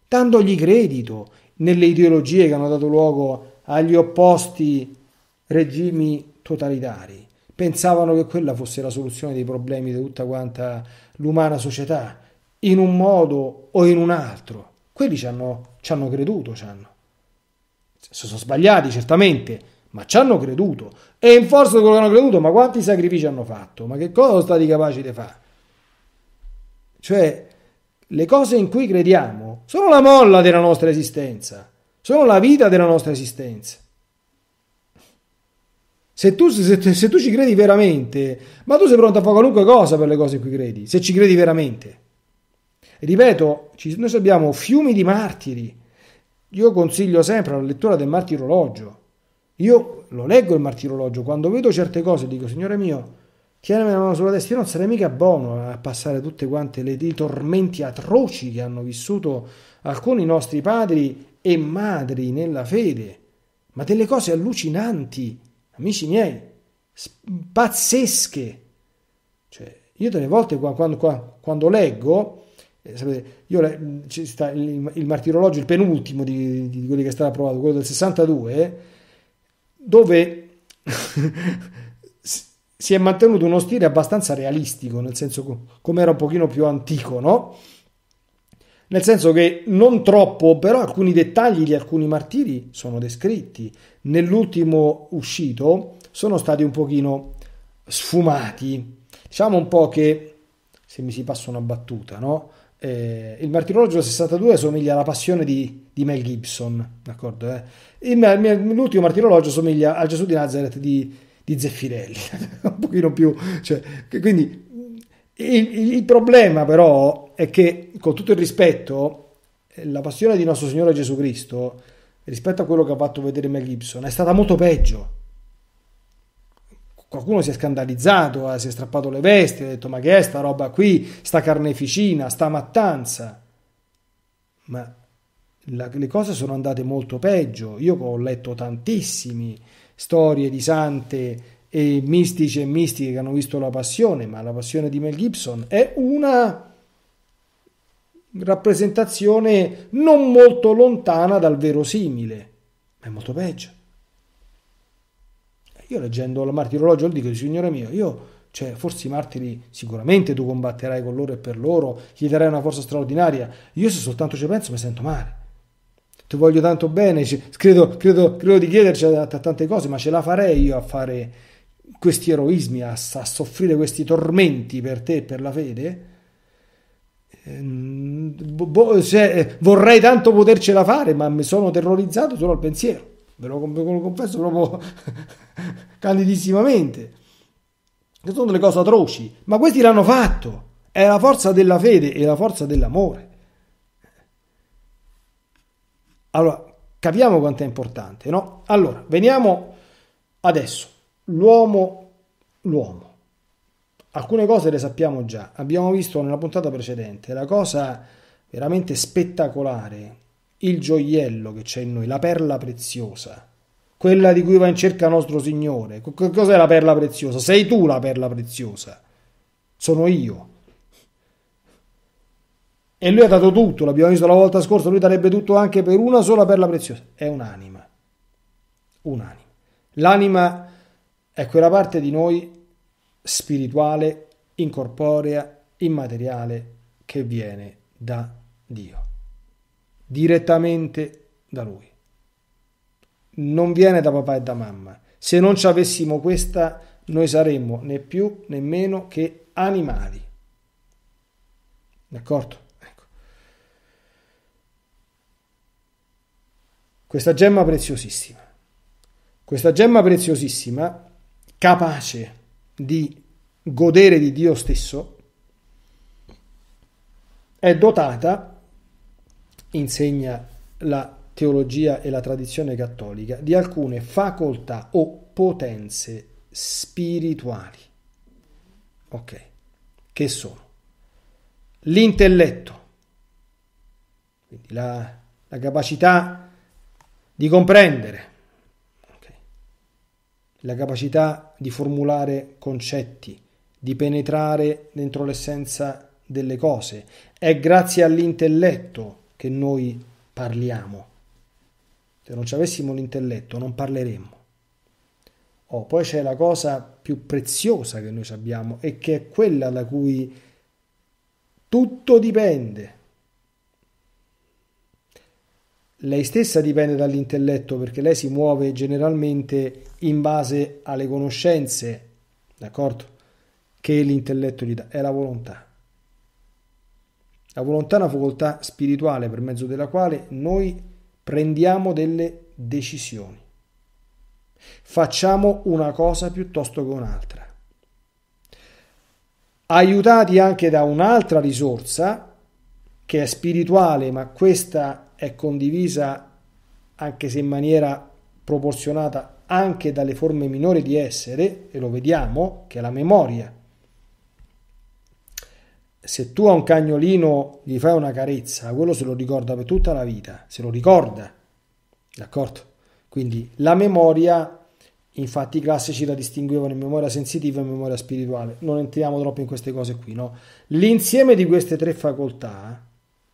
dandogli credito nelle ideologie che hanno dato luogo agli opposti regimi totalitari. Pensavano che quella fosse la soluzione dei problemi di tutta quanta l'umana società, in un modo o in un altro. Quelli ci hanno, ci hanno creduto, ci hanno. Si sono sbagliati certamente, ma ci hanno creduto. E in forza di quello che hanno creduto, ma quanti sacrifici hanno fatto? Ma che cosa sono stati capaci di fare? Cioè, le cose in cui crediamo sono la molla della nostra esistenza, sono la vita della nostra esistenza. Se tu, se, se tu, ci credi veramente, ma tu sei pronto a fare qualunque cosa per le cose in cui credi, se ci credi veramente. ripeto, ci, noi abbiamo fiumi di martiri. Io consiglio sempre la lettura del martirologio. Io lo leggo il martirologio, quando vedo certe cose dico, Signore mio, Chiaramente la mano sulla testa, io non sarei mica buono a passare tutte quante le, i tormenti atroci che hanno vissuto alcuni nostri padri e madri nella fede, ma delle cose allucinanti, amici miei, pazzesche. Cioè, io delle volte quando, quando, quando leggo, eh, sapete, io, sta, il, il, martirologio, il penultimo di, di quelli che è stato approvato, quello del 62, dove... (laughs) si è mantenuto uno stile abbastanza realistico, nel senso come era un pochino più antico, no? Nel senso che non troppo, però alcuni dettagli di alcuni martiri sono descritti. Nell'ultimo uscito sono stati un pochino sfumati. Diciamo un po' che, se mi si passa una battuta, no? Eh, il martirologio 62 somiglia alla passione di, di Mel Gibson, d'accordo? Eh? Il, l'ultimo martirologio somiglia al Gesù di Nazareth di di Zeffirelli, (laughs) un pochino più... Cioè, quindi il, il problema però è che con tutto il rispetto la passione di nostro Signore Gesù Cristo rispetto a quello che ha fatto vedere Mel Gibson è stata molto peggio qualcuno si è scandalizzato, eh, si è strappato le vesti, ha detto ma che è sta roba qui, sta carneficina, sta mattanza. Ma la, le cose sono andate molto peggio. Io ho letto tantissimi storie di sante e mistici e mistiche che hanno visto la passione, ma la passione di Mel Gibson è una rappresentazione non molto lontana dal verosimile, ma è molto peggio. Io leggendo il martirologio dico, signore mio, io cioè forse i martiri sicuramente tu combatterai con loro e per loro, gli darai una forza straordinaria. Io se soltanto ci penso mi sento male ti voglio tanto bene, credo, credo, credo di chiederci a, tante cose, ma ce la farei io a fare questi eroismi, a, a soffrire questi tormenti per te e per la fede? Ehm, bo, cioè, vorrei tanto potercela fare, ma mi sono terrorizzato solo al pensiero, ve lo, ve lo confesso proprio (laughs) candidissimamente. sono delle cose atroci, ma questi l'hanno fatto. È la forza della fede e la forza dell'amore. Allora, capiamo quanto è importante, no? Allora, veniamo adesso. L'uomo, l'uomo. Alcune cose le sappiamo già, abbiamo visto nella puntata precedente, la cosa veramente spettacolare, il gioiello che c'è in noi, la perla preziosa, quella di cui va in cerca nostro Signore. Cos'è la perla preziosa? Sei tu la perla preziosa, sono io. E lui ha dato tutto, l'abbiamo visto la volta scorsa, lui darebbe tutto anche per una sola perla preziosa. È un'anima. Un'anima. L'anima ecco, è quella parte di noi spirituale, incorporea, immateriale che viene da Dio, direttamente da Lui. Non viene da papà e da mamma. Se non ci avessimo questa, noi saremmo né più né meno che animali. D'accordo? Questa gemma preziosissima, questa gemma preziosissima, capace di godere di Dio stesso, è dotata, insegna la teologia e la tradizione cattolica, di alcune facoltà o potenze spirituali. Ok, che sono? L'intelletto, quindi la, la capacità di comprendere, okay. la capacità di formulare concetti, di penetrare dentro l'essenza delle cose. È grazie all'intelletto che noi parliamo. Se non ci avessimo l'intelletto non parleremmo. Oh, poi c'è la cosa più preziosa che noi abbiamo e che è quella da cui tutto dipende lei stessa dipende dall'intelletto perché lei si muove generalmente in base alle conoscenze, d'accordo? Che l'intelletto gli dà, è la volontà. La volontà è una facoltà spirituale per mezzo della quale noi prendiamo delle decisioni. Facciamo una cosa piuttosto che un'altra. Aiutati anche da un'altra risorsa che è spirituale, ma questa è condivisa anche se in maniera proporzionata anche dalle forme minori di essere, e lo vediamo, che è la memoria. Se tu a un cagnolino gli fai una carezza, quello se lo ricorda per tutta la vita, se lo ricorda, d'accordo? Quindi la memoria, infatti i classici la distinguevano in memoria sensitiva e in memoria spirituale, non entriamo troppo in queste cose qui, no? L'insieme di queste tre facoltà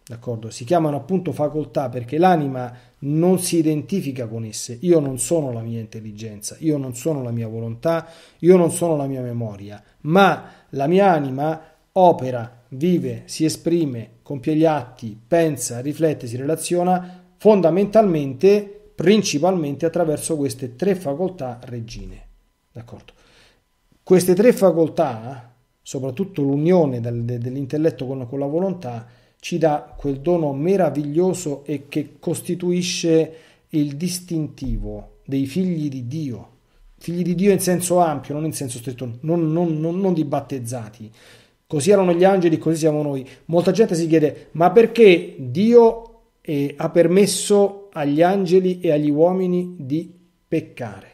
D'accordo? Si chiamano appunto facoltà perché l'anima non si identifica con esse. Io non sono la mia intelligenza, io non sono la mia volontà, io non sono la mia memoria, ma la mia anima opera, vive, si esprime, compie gli atti, pensa, riflette, si relaziona fondamentalmente, principalmente attraverso queste tre facoltà regine. D'accordo? Queste tre facoltà, soprattutto l'unione dell'intelletto con la volontà, ci dà quel dono meraviglioso e che costituisce il distintivo dei figli di Dio. Figli di Dio in senso ampio, non in senso stretto, non, non, non, non di battezzati. Così erano gli angeli, così siamo noi. Molta gente si chiede, ma perché Dio eh, ha permesso agli angeli e agli uomini di peccare?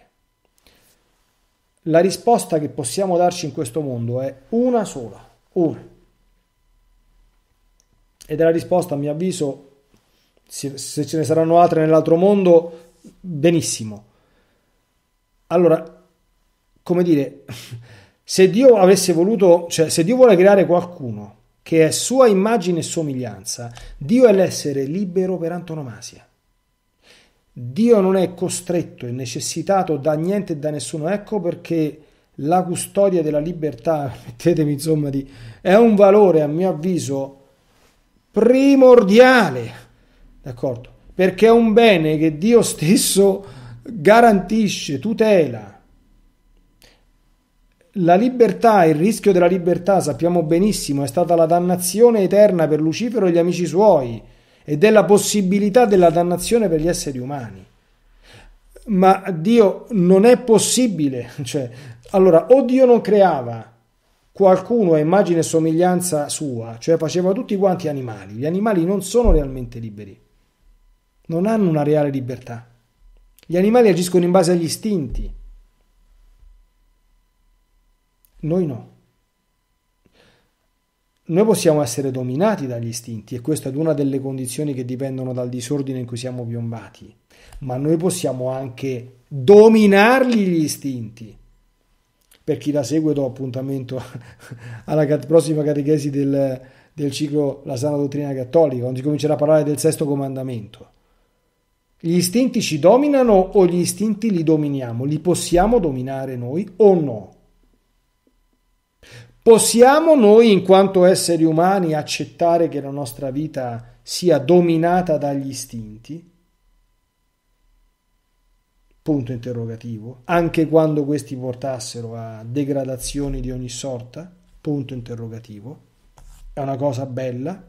La risposta che possiamo darci in questo mondo è una sola, una ed è la risposta, a mio avviso, se ce ne saranno altre nell'altro mondo, benissimo. Allora, come dire, (laughs) se Dio avesse voluto, cioè se Dio vuole creare qualcuno che è sua immagine e somiglianza, Dio è l'essere libero per antonomasia. Dio non è costretto e necessitato da niente e da nessuno, ecco perché la custodia della libertà, (laughs) mettetemi insomma di... è un valore a mio avviso primordiale, d'accordo? Perché è un bene che Dio stesso garantisce, tutela. La libertà, il rischio della libertà, sappiamo benissimo, è stata la dannazione eterna per Lucifero e gli amici suoi ed è la possibilità della dannazione per gli esseri umani. Ma Dio non è possibile, (laughs) cioè, allora o Dio non creava qualcuno a immagine e somiglianza sua, cioè faceva tutti quanti animali. Gli animali non sono realmente liberi, non hanno una reale libertà. Gli animali agiscono in base agli istinti, noi no. Noi possiamo essere dominati dagli istinti e questa è una delle condizioni che dipendono dal disordine in cui siamo piombati, ma noi possiamo anche dominarli gli istinti per chi la segue do appuntamento (laughs) alla prossima catechesi del, del ciclo La sana dottrina cattolica, quando si comincerà a parlare del sesto comandamento. Gli istinti ci dominano o gli istinti li dominiamo? Li possiamo dominare noi o no? Possiamo noi, in quanto esseri umani, accettare che la nostra vita sia dominata dagli istinti? punto interrogativo, anche quando questi portassero a degradazioni di ogni sorta, punto interrogativo, è una cosa bella.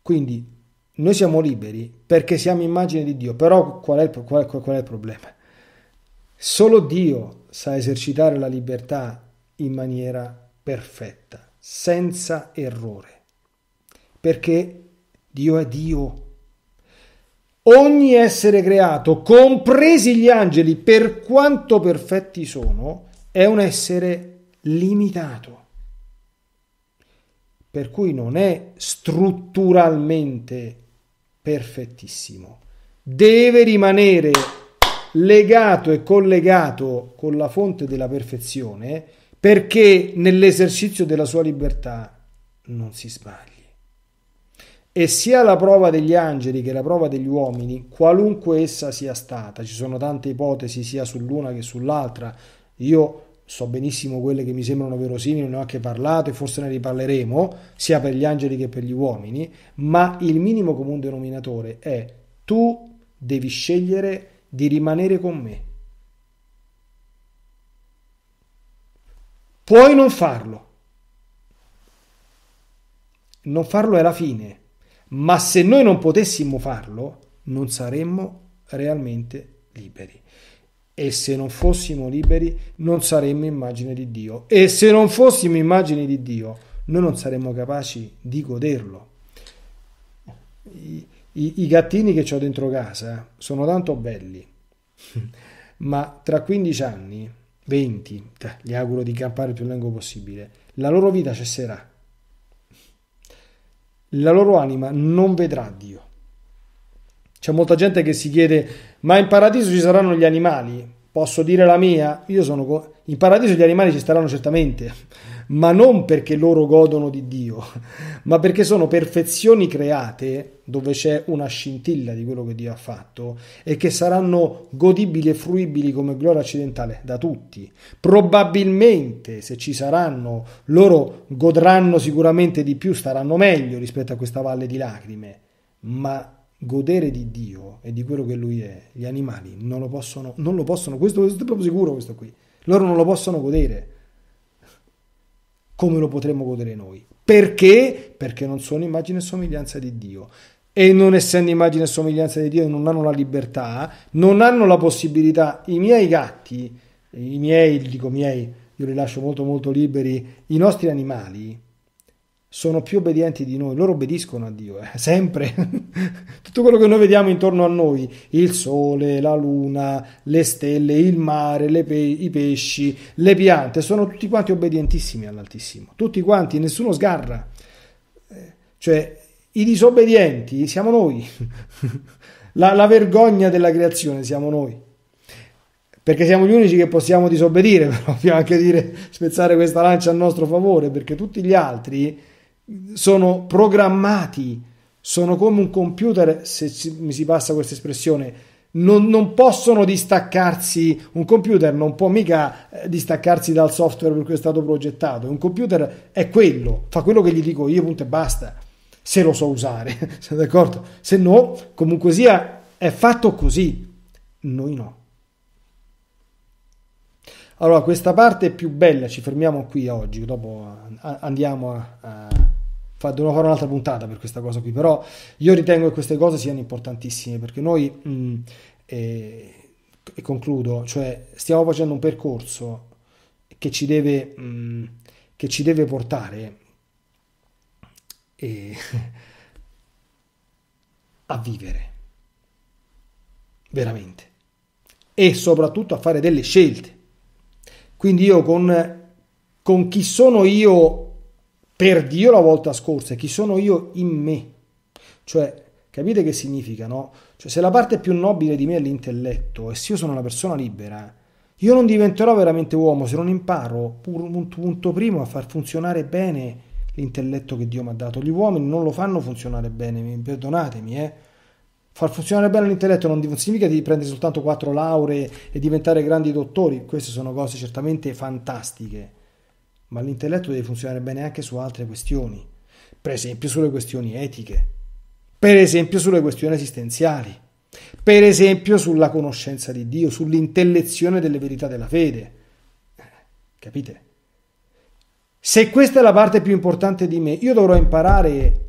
Quindi noi siamo liberi perché siamo immagine di Dio, però qual è, il, qual, qual, qual è il problema? Solo Dio sa esercitare la libertà in maniera perfetta, senza errore, perché Dio è Dio. Ogni essere creato, compresi gli angeli, per quanto perfetti sono, è un essere limitato. Per cui non è strutturalmente perfettissimo. Deve rimanere legato e collegato con la fonte della perfezione perché nell'esercizio della sua libertà non si sbaglia e sia la prova degli angeli che la prova degli uomini, qualunque essa sia stata, ci sono tante ipotesi sia sull'una che sull'altra, io so benissimo quelle che mi sembrano verosimili, ne ho anche parlato e forse ne riparleremo, sia per gli angeli che per gli uomini, ma il minimo comune denominatore è tu devi scegliere di rimanere con me. Puoi non farlo. Non farlo è la fine ma se noi non potessimo farlo non saremmo realmente liberi. E se non fossimo liberi non saremmo immagine di Dio. E se non fossimo immagine di Dio noi non saremmo capaci di goderlo. I, i, i gattini che ho dentro casa sono tanto belli, (laughs) ma tra 15 anni, 20, gli auguro di campare il più lungo possibile, la loro vita cesserà la loro anima non vedrà Dio. C'è molta gente che si chiede, ma in paradiso ci saranno gli animali? Posso dire la mia? Io sono... Co- in paradiso gli animali ci staranno certamente ma non perché loro godono di Dio, (laughs) ma perché sono perfezioni create dove c'è una scintilla di quello che Dio ha fatto e che saranno godibili e fruibili come gloria accidentale da tutti. Probabilmente se ci saranno, loro godranno sicuramente di più, staranno meglio rispetto a questa valle di lacrime, ma godere di Dio e di quello che Lui è, gli animali non lo possono, non lo possono questo, questo è proprio sicuro questo qui, loro non lo possono godere come lo potremmo godere noi. Perché? Perché non sono immagine e somiglianza di Dio. E non essendo immagine e somiglianza di Dio non hanno la libertà, non hanno la possibilità. I miei gatti, i miei, dico miei, io li lascio molto molto liberi, i nostri animali, sono più obbedienti di noi, loro obbediscono a Dio, eh? sempre. (laughs) Tutto quello che noi vediamo intorno a noi, il sole, la luna, le stelle, il mare, pe- i pesci, le piante, sono tutti quanti obbedientissimi all'Altissimo, tutti quanti, nessuno sgarra. Eh, cioè, i disobbedienti siamo noi, (laughs) la, la vergogna della creazione siamo noi. Perché siamo gli unici che possiamo disobbedire, però (laughs) dobbiamo anche dire, spezzare questa lancia a nostro favore, perché tutti gli altri sono programmati, sono come un computer, se mi si passa questa espressione, non, non, possono distaccarsi, un computer non può mica eh, distaccarsi dal software per cui è stato progettato, un computer è quello, fa quello che gli dico io, punto e basta, se lo so usare, siete (laughs) d'accordo? Se no, comunque sia, è fatto così, noi no. Allora, questa parte è più bella, ci fermiamo qui oggi, dopo andiamo a, a dovrò fare un'altra puntata per questa cosa qui, però io ritengo che queste cose siano importantissime perché noi, mh, mm, eh, e concludo, cioè stiamo facendo un percorso che ci deve, mh, mm, che ci deve portare eh, (laughs) a vivere, veramente, e soprattutto a fare delle scelte. Quindi io con, con chi sono io per Dio la volta scorsa, e chi sono io in me. Cioè, capite che significa, no? Cioè, se la parte più nobile di me è l'intelletto e se io sono una persona libera, io non diventerò veramente uomo se non imparo, punto, punto primo, a far funzionare bene l'intelletto che Dio mi ha dato. Gli uomini non lo fanno funzionare bene, perdonatemi, eh. Far funzionare bene l'intelletto non significa di prendere soltanto quattro lauree e diventare grandi dottori, queste sono cose certamente fantastiche, ma l'intelletto deve funzionare bene anche su altre questioni, per esempio sulle questioni etiche, per esempio sulle questioni esistenziali, per esempio sulla conoscenza di Dio, sull'intellezione delle verità della fede. Capite? Se questa è la parte più importante di me, io dovrò imparare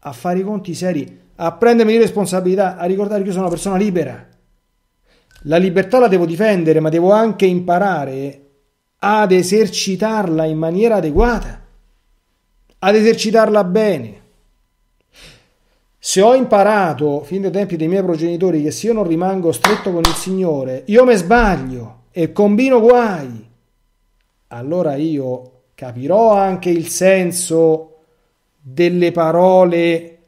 a fare i conti seri, a prendermi responsabilità, a ricordare che io sono una persona libera. La libertà la devo difendere, ma devo anche imparare ad esercitarla in maniera adeguata, ad esercitarla bene. Se ho imparato fin dai tempi dei miei progenitori che se io non rimango stretto con il Signore, io me sbaglio e combino guai, allora io capirò anche il senso delle parole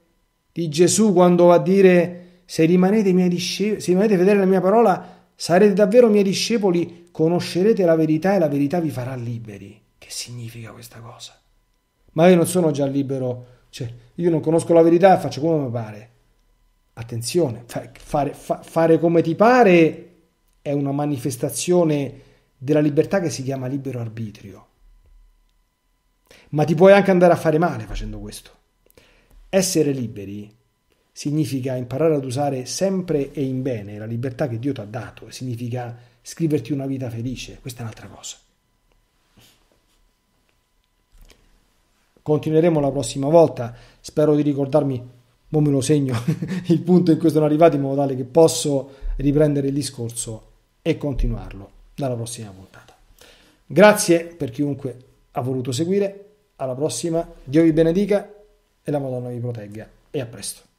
di Gesù quando va a dire se rimanete, miei discepoli, se rimanete fedeli alla mia parola, Sarete davvero miei discepoli, conoscerete la verità e la verità vi farà liberi. Che significa questa cosa? Ma io non sono già libero, cioè io non conosco la verità e faccio come mi pare. Attenzione, fare, fare come ti pare è una manifestazione della libertà che si chiama libero arbitrio. Ma ti puoi anche andare a fare male facendo questo. Essere liberi significa imparare ad usare sempre e in bene la libertà che Dio ti ha dato, significa scriverti una vita felice, questa è un'altra cosa. Continueremo la prossima volta, spero di ricordarmi, mo me lo segno, (laughs) il punto in cui sono arrivato in modo tale che posso riprendere il discorso e continuarlo dalla prossima puntata. Grazie per chiunque ha voluto seguire, alla prossima, Dio vi benedica e la Madonna vi protegga e a presto.